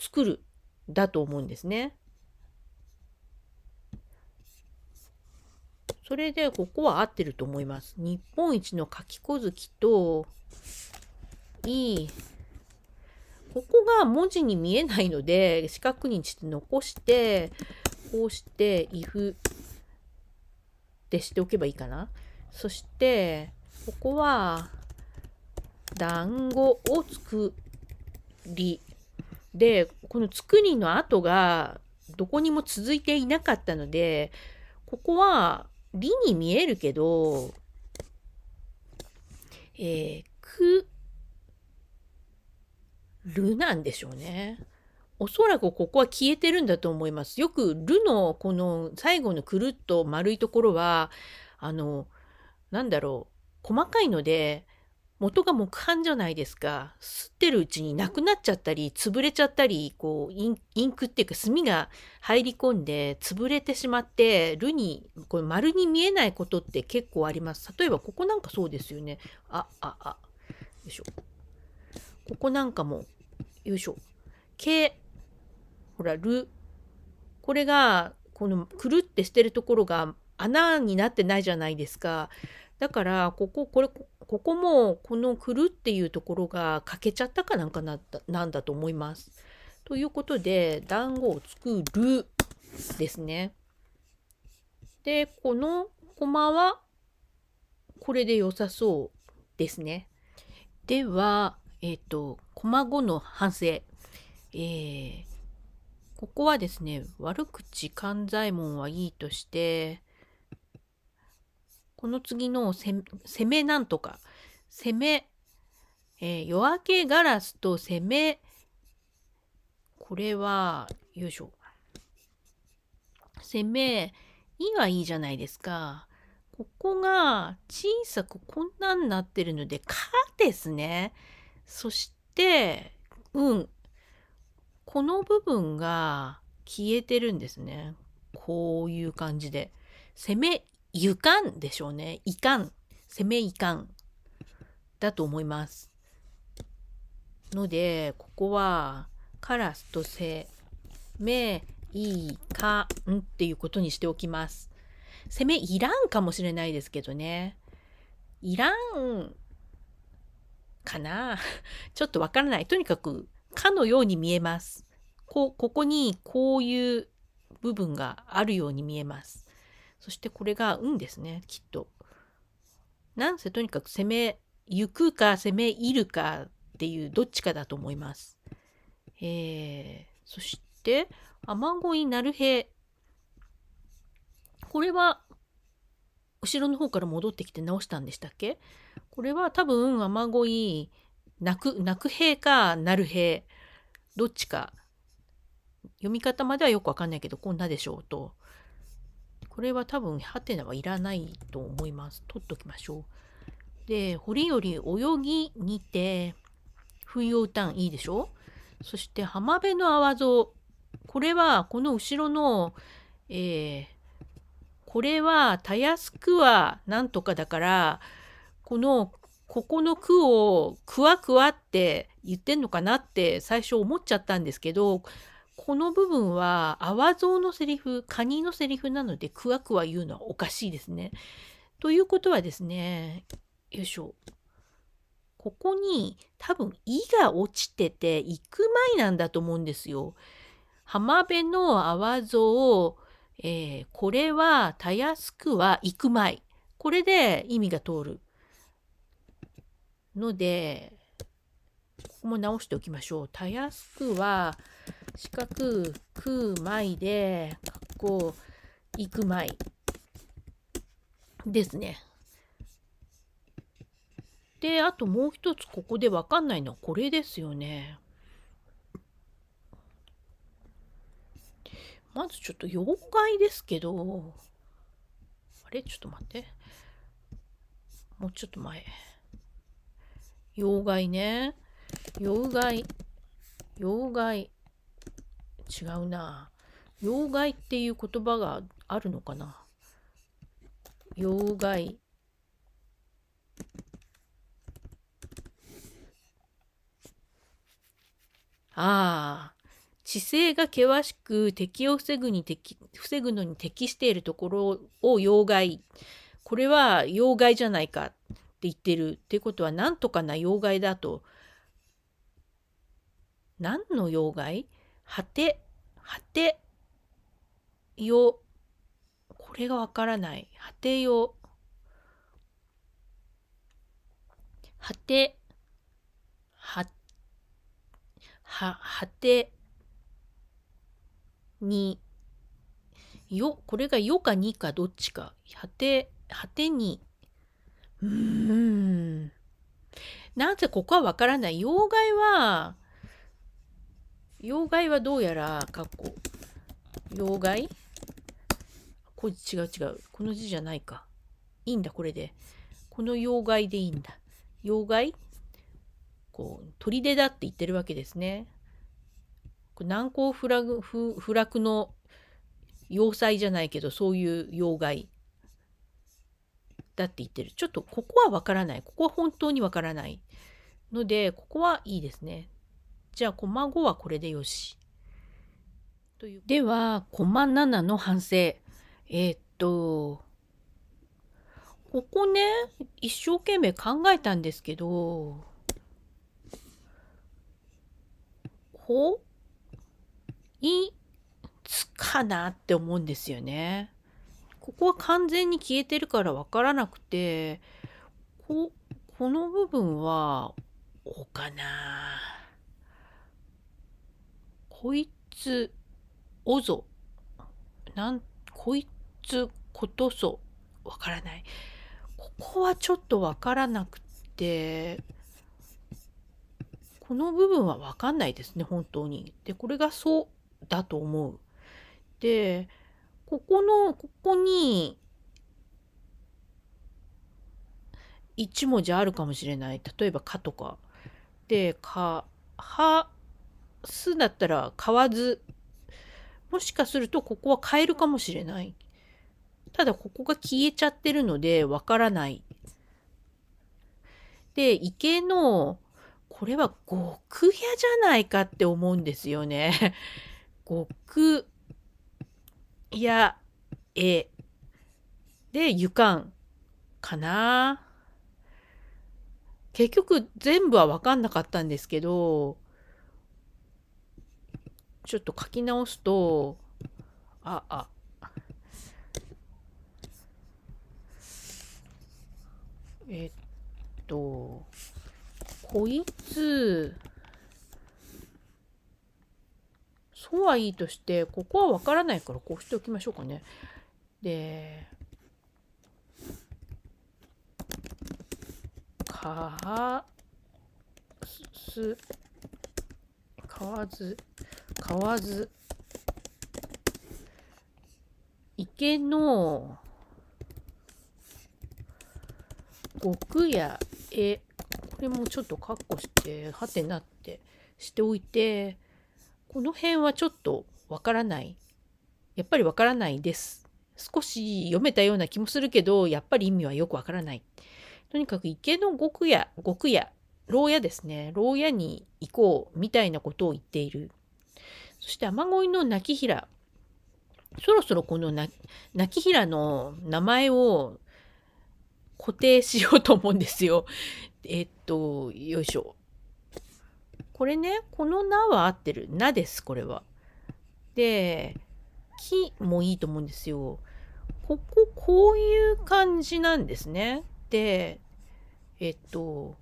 Speaker 1: 作るだと思うんですね。それでここは合ってると思います。日本一のかき小きといいここが文字に見えないので、四角にっと残して、こうして if ってしておけばいいかな。そして、ここは、団子を作り。で、この作りの後が、どこにも続いていなかったので、ここは、りに見えるけど、えー、く、ルなんでしょうね。おそらくここは消えてるんだと思います。よくルのこの最後のくるっと丸いところは、あの、なんだろう、細かいので、元が木版じゃないですか。吸ってるうちになくなっちゃったり、潰れちゃったり、こう、インインクっていうか墨が入り込んで、潰れてしまって、ルに、これ丸に見えないことって結構あります。例えばここなんかそうですよね。あ、あ、あ、でしょ。ここなんかもよいしょ。け、ほら、る。これが、このくるって捨てるところが穴になってないじゃないですか。だから、ここ、これ、ここも、このくるっていうところが欠けちゃったかなんかななんだと思います。ということで、団子を作るですね。で、このコマは、これで良さそうですね。では、えっ、ー、と、駒後の反省。えー、ここはですね、悪口勘左衛門はいいとして、この次の攻めなんとか、攻め、えー、夜明けガラスと攻め、これは、よいしょ。攻め、いはいいじゃないですか。ここが小さくこんなんなってるので、かですね。そし、うん、この部分が消えてるんですね。こういう感じで。攻め、ゆかんでしょうね。いかん。攻めいかん。だと思います。ので、ここは、カラスと攻め、いいかんっていうことにしておきます。攻めいらんかもしれないですけどね。いらんかなちょっとわからない。とにかく、かのように見えます。こここにこういう部分があるように見えます。そしてこれが運ですね、きっと。なんせとにかく攻め行くか攻めいるかっていうどっちかだと思います。えー、そして、雨乞いなるへ。これは、後ろの方から戻ってきて直したんでしたっけこれは多分雨乞い泣く泣く兵かなる兵どっちか読み方まではよくわかんないけどこんなでしょうとこれは多分ハテナはいらないと思います取っときましょうで堀より泳ぎにて冬を歌んいいでしょそして浜辺の泡像これはこの後ろの、えー、これはたやすくはなんとかだからこのここの句をくわくわって言ってんのかなって最初思っちゃったんですけどこの部分は泡像のセリフカニのセリフなのでくわくわ言うのはおかしいですね。ということはですねよいしょここに多分「い」が落ちてて行く前なんだと思うんですよ。浜辺の泡像、えー、これはたやすくは行く前これで意味が通るので、ここも直しておきましょう。たやすくは、四角く枚で、かっこ、行く枚ですね。で、あともう一つここでわかんないのはこれですよね。まずちょっと妖怪ですけど、あれちょっと待って。もうちょっと前。妖怪ね。妖怪。妖怪。違うな。妖怪っていう言葉があるのかな。妖怪。ああ。地勢が険しく敵を防ぐに敵防ぐのに適しているところを妖怪これは妖怪じゃないか言ってるっていうことはなんとかな妖怪だと何の妖怪果て果てよこれがわからない果てよ果てはは果てによこれがよかにかどっちか果て果てにうーん。なぜここはわからない。妖怪は、妖怪はどうやら、かっこ。妖怪これ違う違う。この字じゃないか。いいんだ、これで。この妖怪でいいんだ。妖怪こう、砦だって言ってるわけですね。これ難攻不落不落の要塞じゃないけど、そういう妖怪。だって言ってる。ちょっとここはわからない。ここは本当にわからない。ので、ここはいいですね。じゃあ、コマ5はこれでよし。というでは、コマ7の反省。えー、っと、ここね、一生懸命考えたんですけど、ほ、い、つかなって思うんですよね。ここは完全に消えてるからわからなくてここの部分は「お」かなこいつ「おぞ」なんこいつ「ことぞ」わからないここはちょっとわからなくてこの部分はわかんないですね本当に。でこれが「そう」だと思う。でここの、ここに、1文字あるかもしれない。例えば、かとか。で、か、は、すだったら、買わず。もしかすると、ここは変えるかもしれない。ただ、ここが消えちゃってるので、わからない。で、池の、これは極夜じゃないかって思うんですよね。極いやえでゆかんかな結局全部は分かんなかったんですけどちょっと書き直すとああえっとこいつそうはいいとして、ここはわからないからこうしておきましょうかね。で、かは、す、かわず、かわず、池の、極やえ、これもちょっとカッコして、はてなってしておいて、この辺はちょっとわからない。やっぱりわからないです。少し読めたような気もするけど、やっぱり意味はよくわからない。とにかく池の極夜、極夜、牢屋ですね。牢屋に行こうみたいなことを言っている。そして雨乞いの泣き平。そろそろこの泣き平の名前を固定しようと思うんですよ。えっと、よいしょ。これね、この名は合ってる。なです、これは。で、木もいいと思うんですよ。ここ、こういう感じなんですね。で、えっと、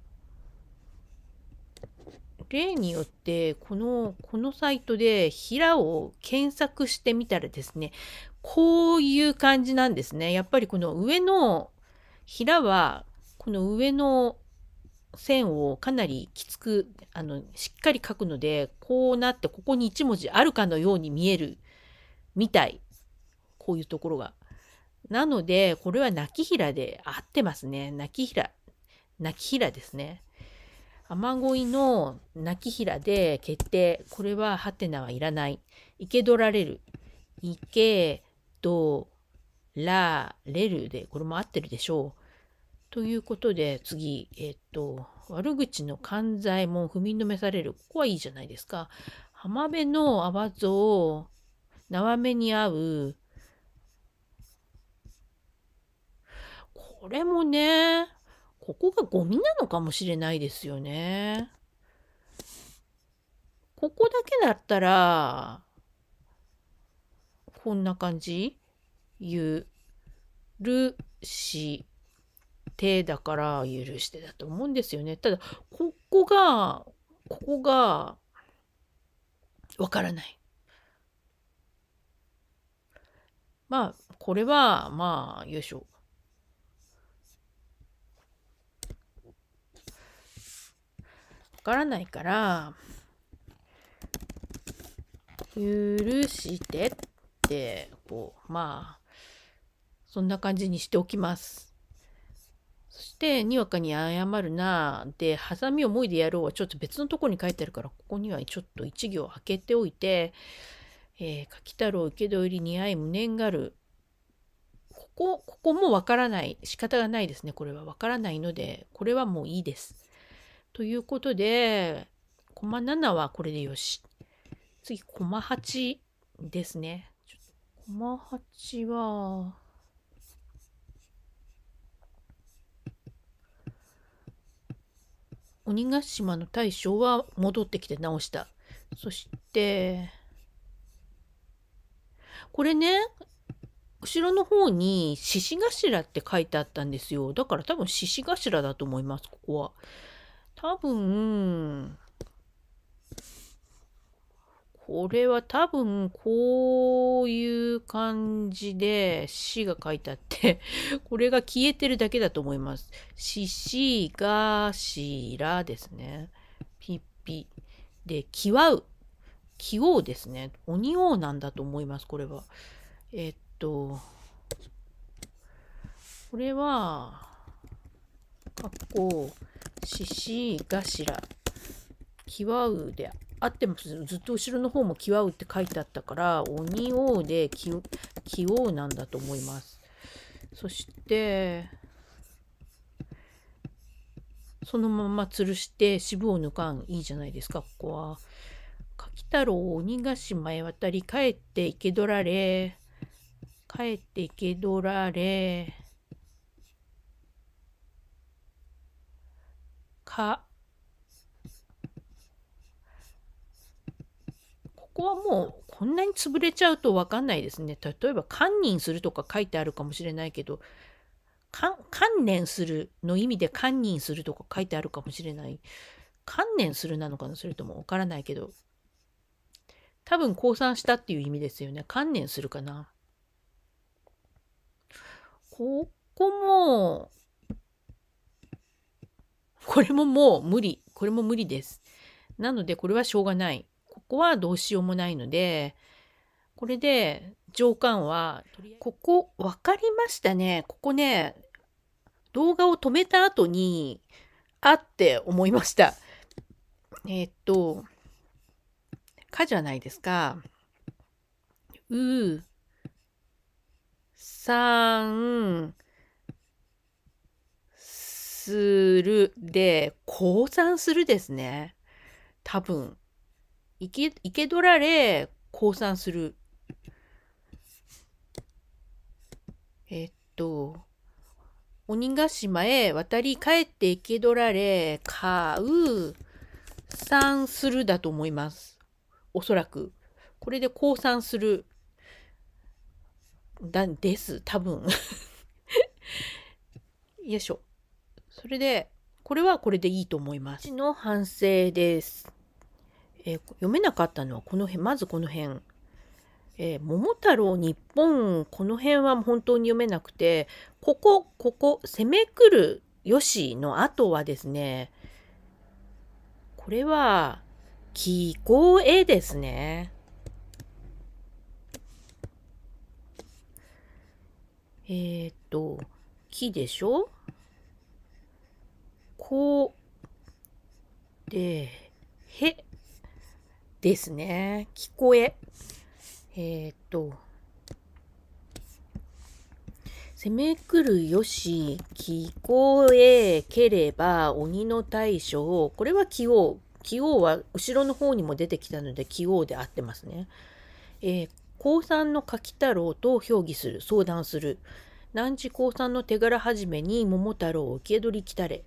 Speaker 1: 例によってこのこのサイトで平を検索してみたらですねこういう感じなんですねやっぱりこの上の平はこの上の線をかなりきつく、あの、しっかり書くので、こうなって、ここに1文字あるかのように見えるみたい。こういうところが。なので、これは泣き平で合ってますね。泣きひら。泣きひらですね。雨乞いの泣きひらで決定。これはハテナはいらない。生け取られる。生け、ど、ら、れるで、これも合ってるでしょう。ということで次、えっ、と、悪口の犯罪も踏み止めされる。ここはいいじゃないですか。浜辺の泡像、縄目に合う。これもね、ここがゴミなのかもしれないですよね。ここだけだったら、こんな感じ。ゆるし手だから許してだと思うんですよね。ただここがここがわからない。まあこれはまあよいしょ。わからないから許してってこうまあそんな感じにしておきます。そしてにわかに謝るなでハサミをもいでやろうはちょっと別のとこに書いてあるからここにはちょっと一行開けておいて「えー、柿太郎池戸入り似合い無念がる」ここここもわからない仕方がないですねこれはわからないのでこれはもういいです。ということでコマ7はこれでよし次コマ8ですね。コマ8は鬼ヶ島の大将は戻ってきて直した。そして、これね、後ろの方に獅子頭って書いてあったんですよ。だから多分獅子頭だと思います、ここは。多分、これは多分こういう感じで死が書いてあって これが消えてるだけだと思います。ししがしらですね。ピッピ。で、きわう。きおうですね。鬼王なんだと思います、これは。えっと、これは、かっこ、ししがしら。きわうであってもずっと後ろの方も「極う」って書いてあったから「鬼王」で「棋王」なんだと思いますそしてそのまま吊るして渋を抜かんいいじゃないですかここは。柿太郎鬼ヶ島へ渡り帰って生け捕られ帰って生け捕られかこはもうこんなに潰れちゃうと分かんないですね。例えば「観忍する」とか書いてあるかもしれないけど「観念する」の意味で「観忍する」とか書いてあるかもしれない。観念するなのかなそれとも分からないけど多分降参したっていう意味ですよね。観念するかな。ここも、これももう無理。これも無理です。なので、これはしょうがない。ここはどうしようもないので、これで上官は、ここ分かりましたね。ここね、動画を止めた後に、あって思いました。えー、っと、かじゃないですか。う、さん、するで、降参するですね。多分。生け、生け捕られ、降参する。えっと、鬼ヶ島へ渡り帰って生け捕られ、買う、参するだと思います。おそらく。これで降参する。だ、です。多分。よいしょ。それで、これはこれでいいと思います。の反省です。えー、読めなかったのはこの辺まずこの辺「えー、桃太郎日本」この辺は本当に読めなくてここここ「攻めくるよし」の後はですねこれは「き、こえ」ですね。えっ、と「木」でしょこうで「へ」ですね。聞こえ。えー、っと。攻めくるよし、聞こえければ鬼の大将。これは器王。器王は後ろの方にも出てきたので器王で合ってますね。えー、高3の柿太郎と評議する、相談する。南地高3の手柄始めに桃太郎を受け取り来たれ。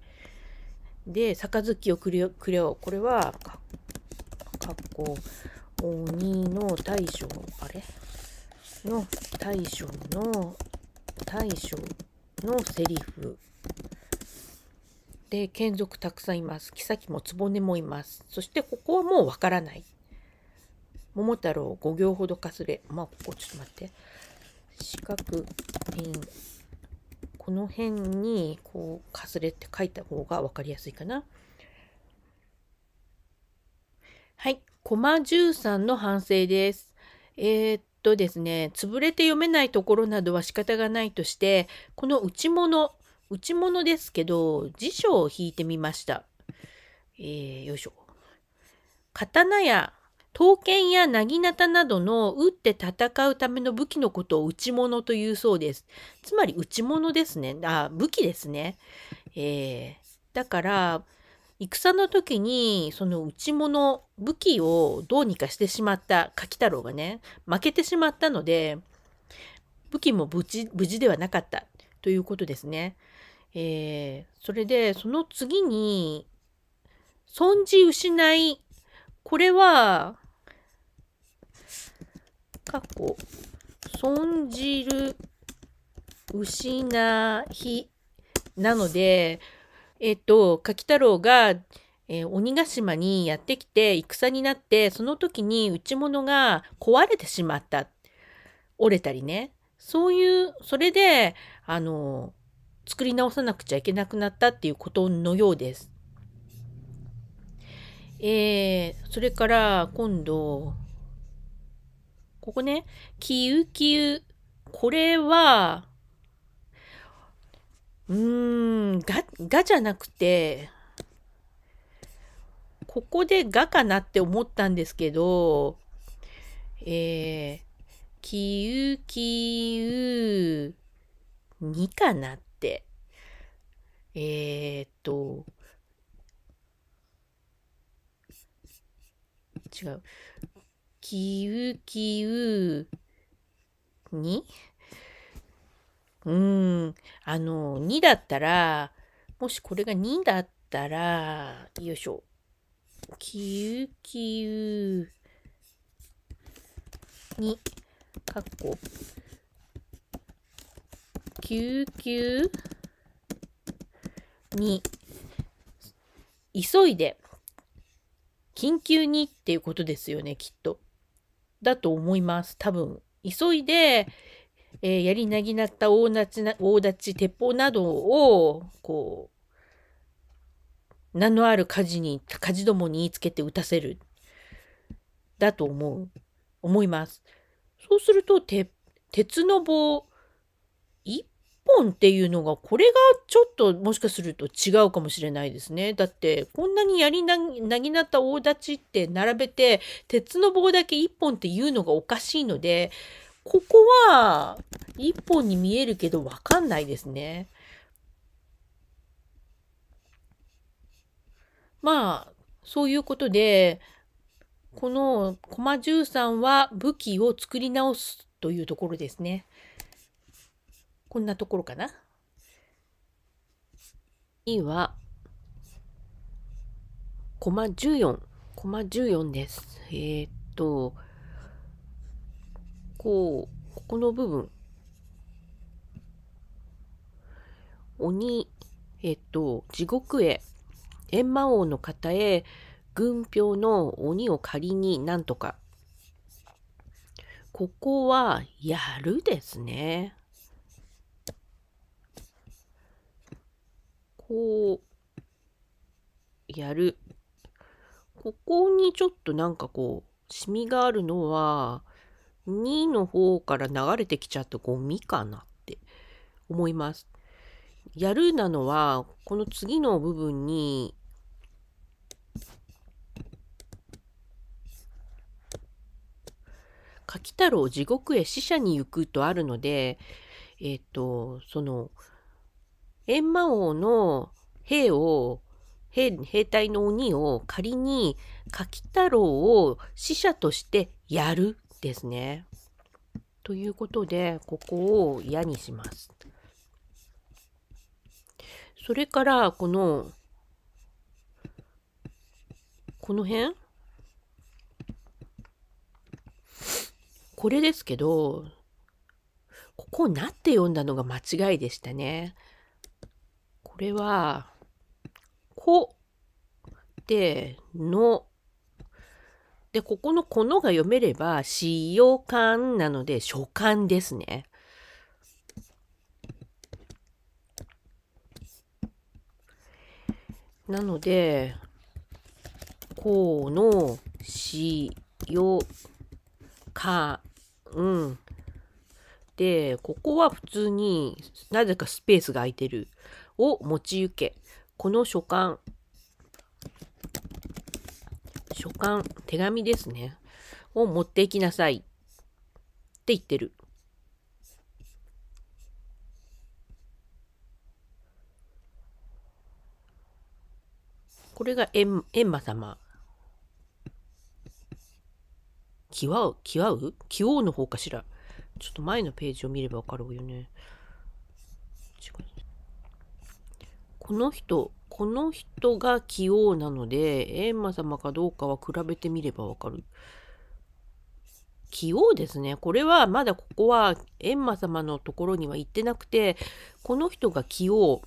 Speaker 1: で、杯をくれよ、くれよ。これは、かっこ鬼の大将あれの大将の大将のセリフで眷属たくさんいます妃も局もいますそしてここはもうわからない桃太郎5行ほどかすれまあここちょっと待って四角ピこの辺にこうかすれって書いた方が分かりやすいかなはい。コマ13の反省です。えー、っとですね、潰れて読めないところなどは仕方がないとして、この内物、内物ですけど、辞書を引いてみました。えー、よいしょ。刀や刀剣や薙刀などの打って戦うための武器のことを内物というそうです。つまりち物ですね。あ、武器ですね。えー、だから、戦の時にその内物武器をどうにかしてしまった柿太郎がね負けてしまったので武器も無事無事ではなかったということですね。えー、それでその次に損じ失いこれは過去損じる失いなのでえっと、柿太郎が、えー、鬼ヶ島にやってきて戦になってその時に内物が壊れてしまった折れたりねそういうそれであの作り直さなくちゃいけなくなったっていうことのようです。えー、それから今度ここね「キウキウ」これはうん、が、がじゃなくて、ここでがかなって思ったんですけど、えー、きうきうにかなって、えー、っと、違う。きうきうにうん、あの、2だったら、もしこれが2だったら、よいしょ。99。うに、かっこ。99。うに、急いで、緊急にっていうことですよね、きっと。だと思います、多分。急いで、えー、りなぎなった大立ちな大立ち鉄砲などをこう名のある火事に火事どもに言いつけて打たせるだと思う思います。そうすると鉄鉄の棒1本っていうのがこれがちょっともしかすると違うかもしれないですね。だってこんなにやりなぎなった大立ちって並べて鉄の棒だけ1本っていうのがおかしいのでここは、一本に見えるけどわかんないですね。まあ、そういうことで、このコマ13は武器を作り直すというところですね。こんなところかな。2は、コマ14。コマ14です。えー、っと、こう、ここの部分。鬼、えっと、地獄へ、閻魔王の方へ、軍票の鬼を仮になんとか。ここは、やるですね。こう、やる。ここにちょっとなんかこう、シミがあるのは、2の方から流れてきちゃったゴミかなって思います。やるなのは、この次の部分に、柿太郎地獄へ死者に行くとあるので、えっ、ー、と、その、閻魔王の兵を兵、兵隊の鬼を仮に柿太郎を死者としてやるですね。ということで、ここを矢にします。それから、この、この辺これですけど、ここをなって読んだのが間違いでしたね。これは、こで、の、で、ここのこのが読めれば、使用感なので、書簡ですね。なので、この使用感で、ここは普通になぜかスペースが空いてるを持ち受け、この書簡書簡、手紙ですね。を持っていきなさい。って言ってる。これがエンエンマ様。きわう気わうおうの方かしら。ちょっと前のページを見ればわかるよね。この人、この人が棋王なので、閻魔様かどうかは比べてみればわかる。棋王ですね。これはまだここは閻魔様のところには行ってなくて、この人が棋王。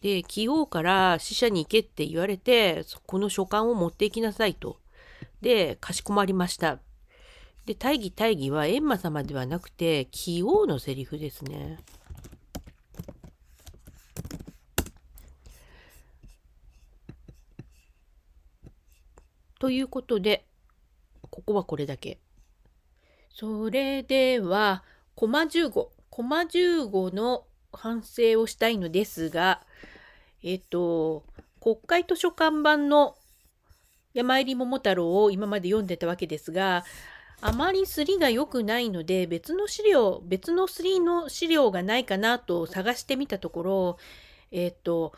Speaker 1: で、棋王から死者に行けって言われて、この書簡を持っていきなさいと。で、かしこまりました。で、大義大義は閻魔様ではなくて、棋王のセリフですね。ということで、ここはこれだけ。それでは、コマ15。コマ15の反省をしたいのですが、えっと、国会図書館版の山入桃太郎を今まで読んでたわけですが、あまりすりが良くないので、別の資料、別のすりの資料がないかなと探してみたところ、えっと、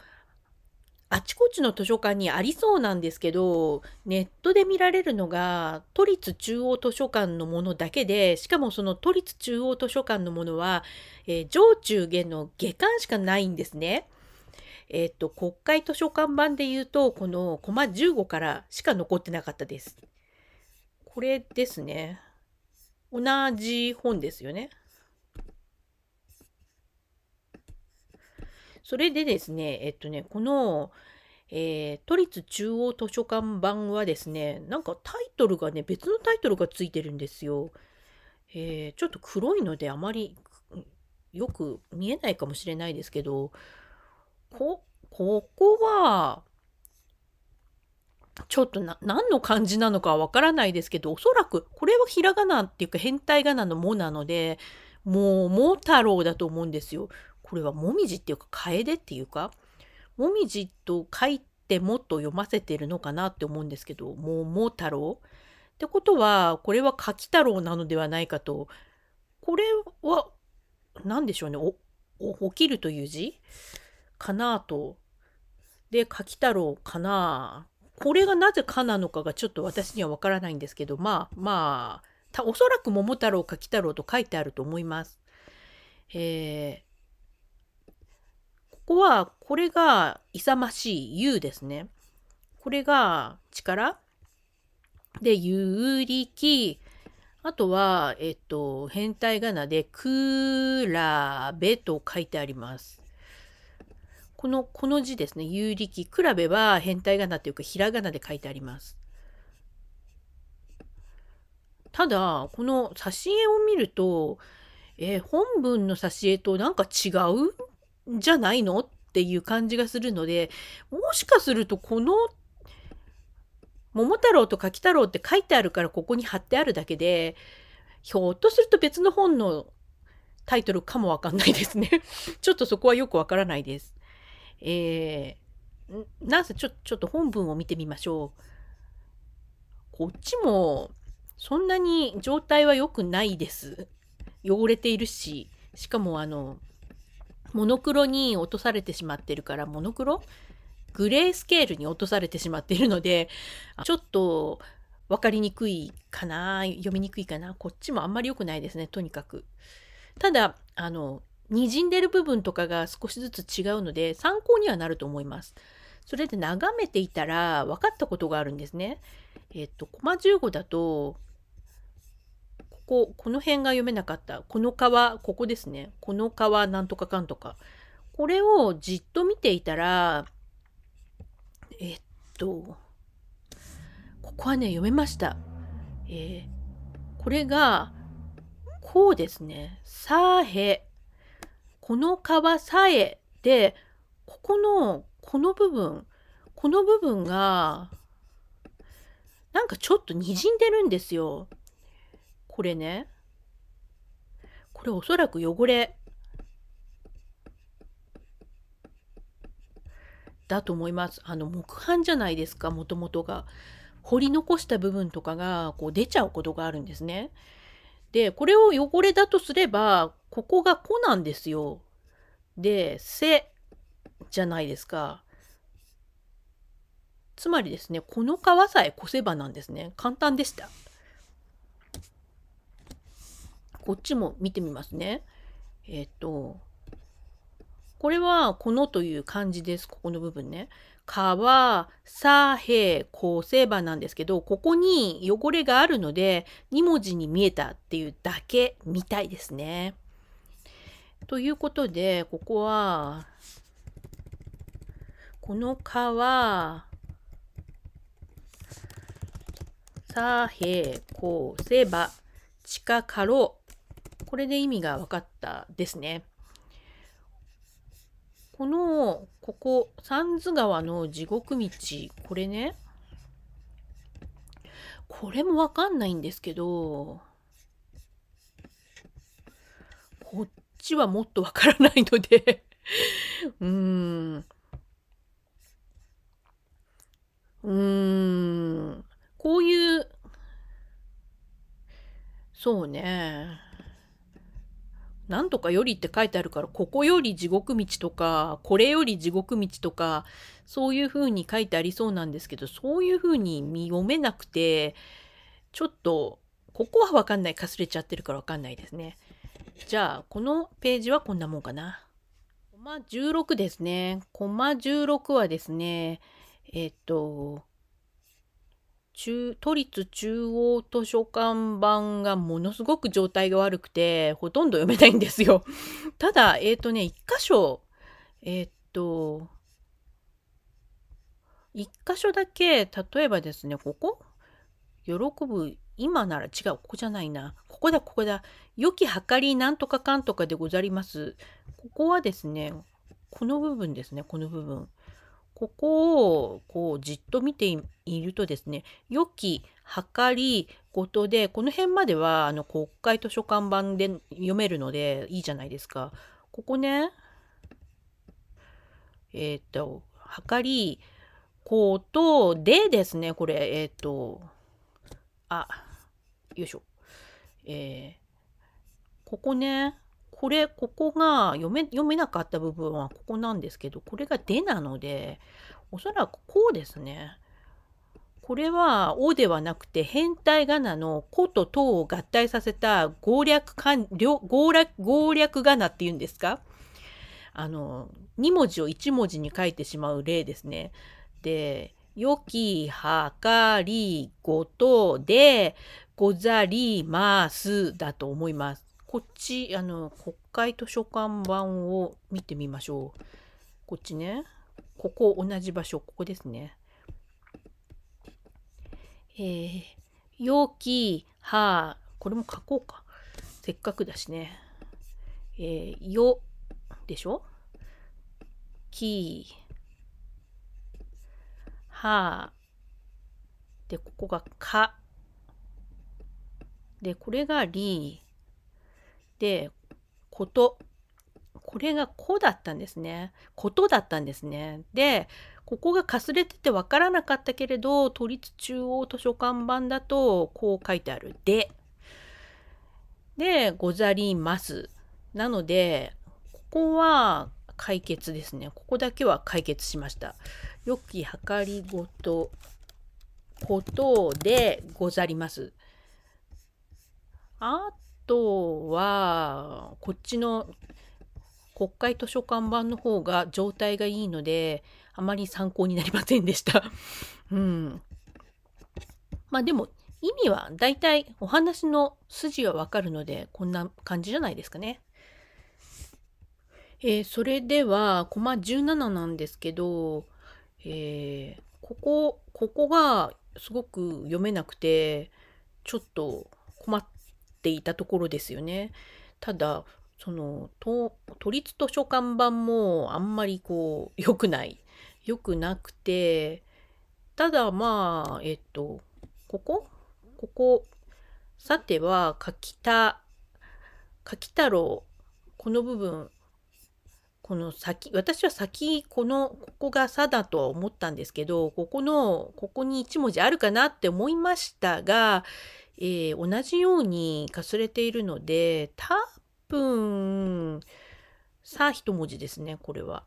Speaker 1: あちこちの図書館にありそうなんですけど、ネットで見られるのが、都立中央図書館のものだけで、しかもその都立中央図書館のものは、えー、上中下の下巻しかないんですね。えっ、ー、と、国会図書館版で言うと、このコマ15からしか残ってなかったです。これですね。同じ本ですよね。それでですね、えっとね、この、えー、都立中央図書館版はですね、なんかタイトルがね、別のタイトルがついてるんですよ。えー、ちょっと黒いのであまりよく見えないかもしれないですけど、こ、ここは、ちょっとな、何の漢字なのかわからないですけど、おそらく、これはひらがなっていうか変態仮名のもなので、もう、も太郎だと思うんですよ。これはもみじっていうか楓っていうかもみじと書いてもっと読ませてるのかなって思うんですけど桃太郎ってことはこれは柿太郎なのではないかとこれは何でしょうね起きるという字かなとで柿太郎かなこれがなぜかなのかがちょっと私にはわからないんですけどまあまあおそらく桃太郎柿太郎と書いてあると思います。えここは、これが勇ましい u ですね。これが力で、有力。あとは、えっと、変態仮名で、くらべと書いてあります。この、この字ですね。有力。くらべは変態仮名というか、ひらがなで書いてあります。ただ、この挿絵を見ると、え本文の挿絵となんか違うじゃないのっていう感じがするので、もしかするとこの桃太郎と柿太郎って書いてあるからここに貼ってあるだけで、ひょっとすると別の本のタイトルかもわかんないですね ちょっとそこはよくわからないです。えー、なんせちょ、ちょっと本文を見てみましょう。こっちもそんなに状態は良くないです。汚れているし、しかもあの、モノクロに落とされてしまってるから、モノクログレースケールに落とされてしまっているので、ちょっと分かりにくいかな、読みにくいかな、こっちもあんまり良くないですね、とにかく。ただ、あの、滲んでる部分とかが少しずつ違うので、参考にはなると思います。それで眺めていたら分かったことがあるんですね。えっと、コマ15だと、ここの辺が読めなかったこの川ここですねこの川なんとかかんとかこれをじっと見ていたらえっとここはね読めました、えー、これがこうですねさへこの川さえでここのこの部分この部分がなんかちょっとにじんでるんですよ。これね。これおそらく汚れ。だと思います。あの、木版じゃないですか、もともとが。掘り残した部分とかが、こう出ちゃうことがあるんですね。で、これを汚れだとすれば、ここが子なんですよ。で、背じゃないですか。つまりですね、この皮さえ越せばなんですね。簡単でした。こっちも見てみますね。えっ、と、これは、このという漢字です。ここの部分ね。かは、さへ、こせばなんですけど、ここに汚れがあるので、2文字に見えたっていうだけみたいですね。ということで、ここは、このかは、さへ、こせば、近かろう。これで意味が分かったですね。この、ここ、三津川の地獄道、これね、これも分かんないんですけど、こっちはもっと分からないので うーん。うーん。こういう、そうね。なんとかよりって書いてあるから、ここより地獄道とか、これより地獄道とか、そういう風に書いてありそうなんですけど、そういう風に読めなくて、ちょっと、ここはわかんない。かすれちゃってるからわかんないですね。じゃあ、このページはこんなもんかな。コマ16ですね。コマ16はですね、えっと、中都立中央図書館版がものすごく状態が悪くてほとんど読めないんですよ。ただえっ、ー、とね1箇所えっ、ー、と1箇所だけ例えばですねここ喜ぶ今なら違うここじゃないなここだここだ良きはかりなんとかかんとかでござりますここはですねこの部分ですねこの部分ここをこうじっと見ているとですね良き計りことでこの辺まではあの国会図書館版で読めるのでいいじゃないですか。ここねえっ、と、とかりことでですねこれえっ、とあよいしょえー、ここねこれ、ここが読め、読めなかった部分はここなんですけど、これがでなので、おそらくこうですね。これは、おではなくて、変態仮名のこ」ととを合体させた合略かん、合略、合略仮名っていうんですかあの、2文字を1文字に書いてしまう例ですね。で、よきはかりごとでござりますだと思います。こっちあの国会図書館版を見てみましょうこっちねここ同じ場所ここですねえー、陽気はこれも書こうかせっかくだしねえー、よでしょきはでここがかでこれがりでことこれが「子だったんですね。ことだったんですね。でここがかすれててわからなかったけれど都立中央図書館版だとこう書いてある「で」で「ござります」なのでここは解決ですね。ここだけは解決しました。良き計りごとことでござります。あとは、こっちの国会図書館版の方が状態がいいので、あまり参考になりませんでした。うん。まあでも、意味は大体お話の筋はわかるので、こんな感じじゃないですかね。えー、それでは、コマ17なんですけど、えー、ここ、ここがすごく読めなくて、ちょっと困っていたところですよね。ただその都立図書館版もあんまりこう 良くない良くなくてただまあえっとここここさては柿田柿太郎この部分この先私は先このここが「さ」だとは思ったんですけどここのここに1文字あるかなって思いましたがえー、同じようにかすれているので多分さあ一文字ですねこれは。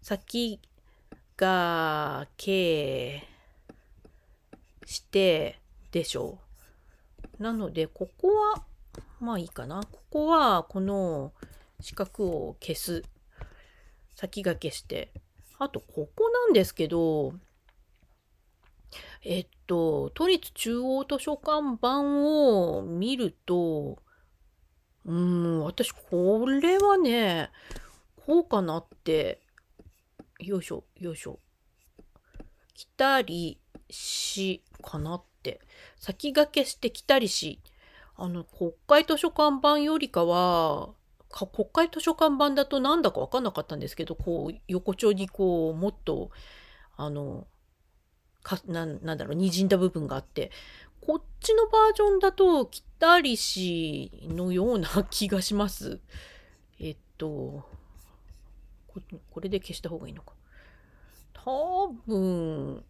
Speaker 1: 先がけしてでしょう。なのでここはまあいいかな。ここはこの四角を消す先駆けしてあとここなんですけどえっと、都立中央図書館版を見ると、うん、私、これはね、こうかなって、よいしょ、よいしょ、来たりし、かなって、先駆けして来たりし、あの、国会図書館版よりかは、か国会図書館版だとなんだかわかんなかったんですけど、こう、横丁にこう、もっと、あの、かななんだろう滲んだ部分があってこっちのバージョンだときたりしのような気がします。えっとここれで消した方がいいのか。多分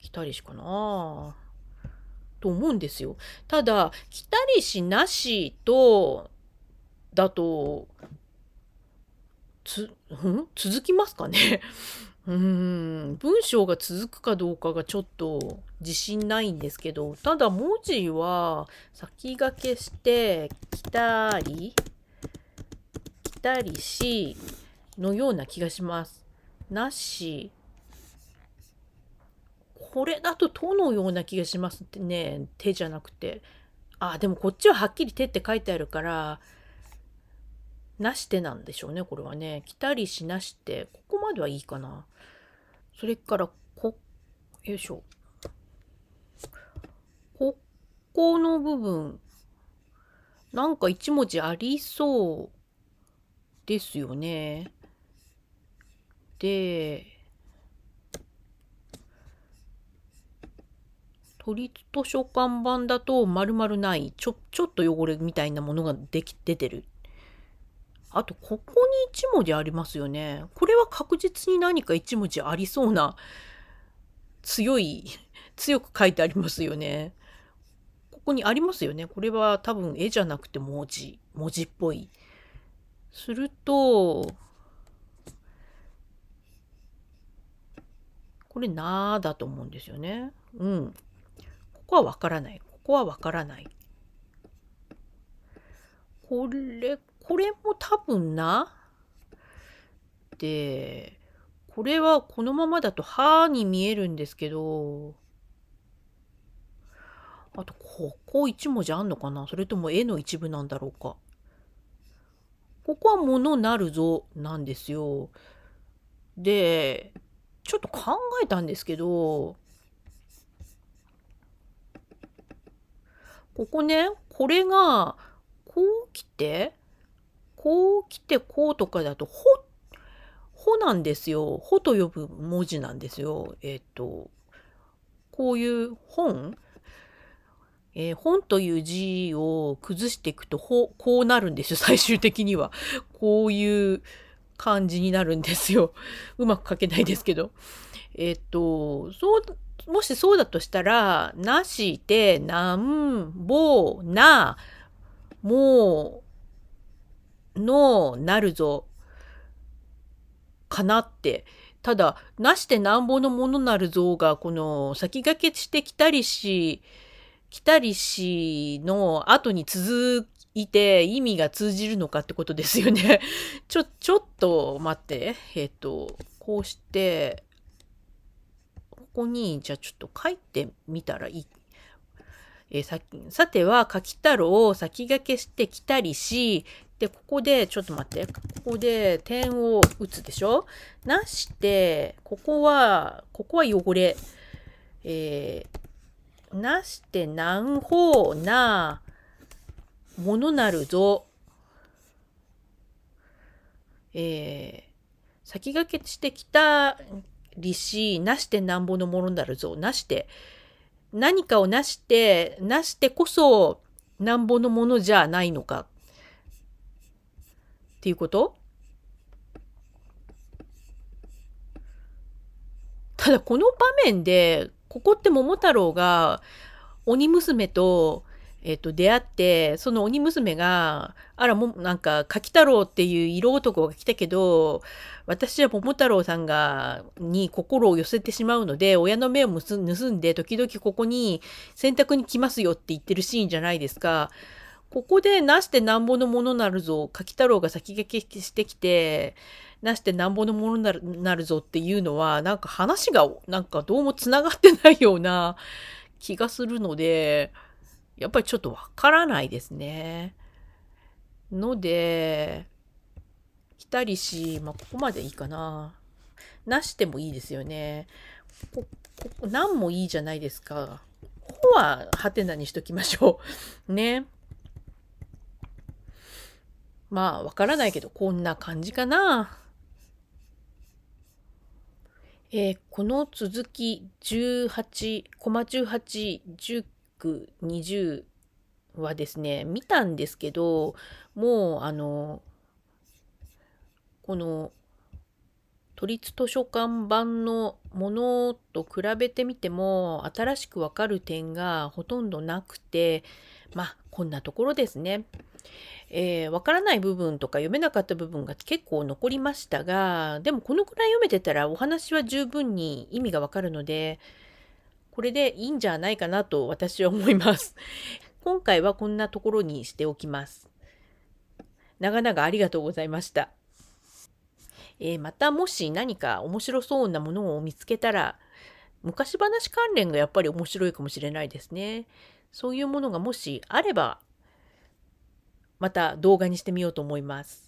Speaker 1: きたりしかなと思うんですよ。ただきたりしなしとだとつ、ん 続きますかねうん文章が続くかどうかがちょっと自信ないんですけどただ文字は先駆けして来たり来たりしのような気がします。なしこれだと「と」のような気がしますってね手じゃなくてあでもこっちははっきり「手」って書いてあるからなしてなんでしょうねこれはね来たりしなしてここまではいいかな。それから、こ、よいしょ。ここの部分、なんか一文字ありそうですよね。で、都立図書館版だと丸々ない、ちょ、ちょっと汚れみたいなものができ、出てるあと、ここに1文字ありますよね。これは確実に何か1文字ありそうな、強い、強く書いてありますよね。ここにありますよね。これは多分絵じゃなくて文字、文字っぽい。すると、これなーだと思うんですよね。うん。ここはわからない。ここはわからない。これ、これも多分な。で、これはこのままだと歯に見えるんですけど、あと、ここ一文字あんのかなそれとも絵の一部なんだろうか。ここは物なるぞなんですよ。で、ちょっと考えたんですけど、ここね、これが、こう来て、こう来てこうとかだと、ほ、ほなんですよ。ほと呼ぶ文字なんですよ。えっ、ー、と、こういう本、えー、本という字を崩していくと、ほ、こうなるんですよ。最終的には。こういう感じになるんですよ。うまく書けないですけど。えっ、ー、と、そう、もしそうだとしたら、なして、なんぼ、な、もう、のなるぞかなって。ただ、なしてなんぼのものなるぞが、この先駆けしてきたりし、来たりしの後に続いて意味が通じるのかってことですよね。ちょ、ちょっと待って。えっ、ー、と、こうして、ここに、じゃあちょっと書いてみたらいい。えー、ささては、柿太郎を先駆けしてきたりし、で、ここで、ちょっと待って、ここで点を打つでしょなして、ここは、ここは汚れ。えー、なして何方なものなるぞ。えー、先駆けしてきた利子、なしてなんぼのものなるぞ。なして、何かをなして、なしてこそ、なんぼのものじゃないのかっていうことただこの場面で、ここって桃太郎が鬼娘と、えっと、出会って、その鬼娘が、あら、も、なんか、柿太郎っていう色男が来たけど、私は桃太郎さんが、に心を寄せてしまうので、親の目を盗んで、時々ここに洗濯に来ますよって言ってるシーンじゃないですか。ここでなしてなんぼのものなるぞ、柿太郎が先駆けしてきて、なしてなんぼのものなるなるぞっていうのは、なんか話が、なんかどうも繋がってないような 気がするので、やっぱりちょっとわからないですね。ので、来たりし、まあ、ここまでいいかな。なしてもいいですよね。こ、こ、何もいいじゃないですか。ここはハテナにしときましょう。ね。まあ、わからないけど、こんな感じかな。えー、この続き18、コマ18、19、20はですね、見たんですけど、もう、あの、この、都立図書館版のものと比べてみても新しくわかる点がほとんどなくてまあこんなところですね。えー、からない部分とか読めなかった部分が結構残りましたがでもこのくらい読めてたらお話は十分に意味がわかるのでこれでいいんじゃないかなと私は思います。今回はこんなところにしておきます。長々ありがとうございました。えー、またもし何か面白そうなものを見つけたら昔話関連がやっぱり面白いかもしれないですね。そういうものがもしあればまた動画にしてみようと思います。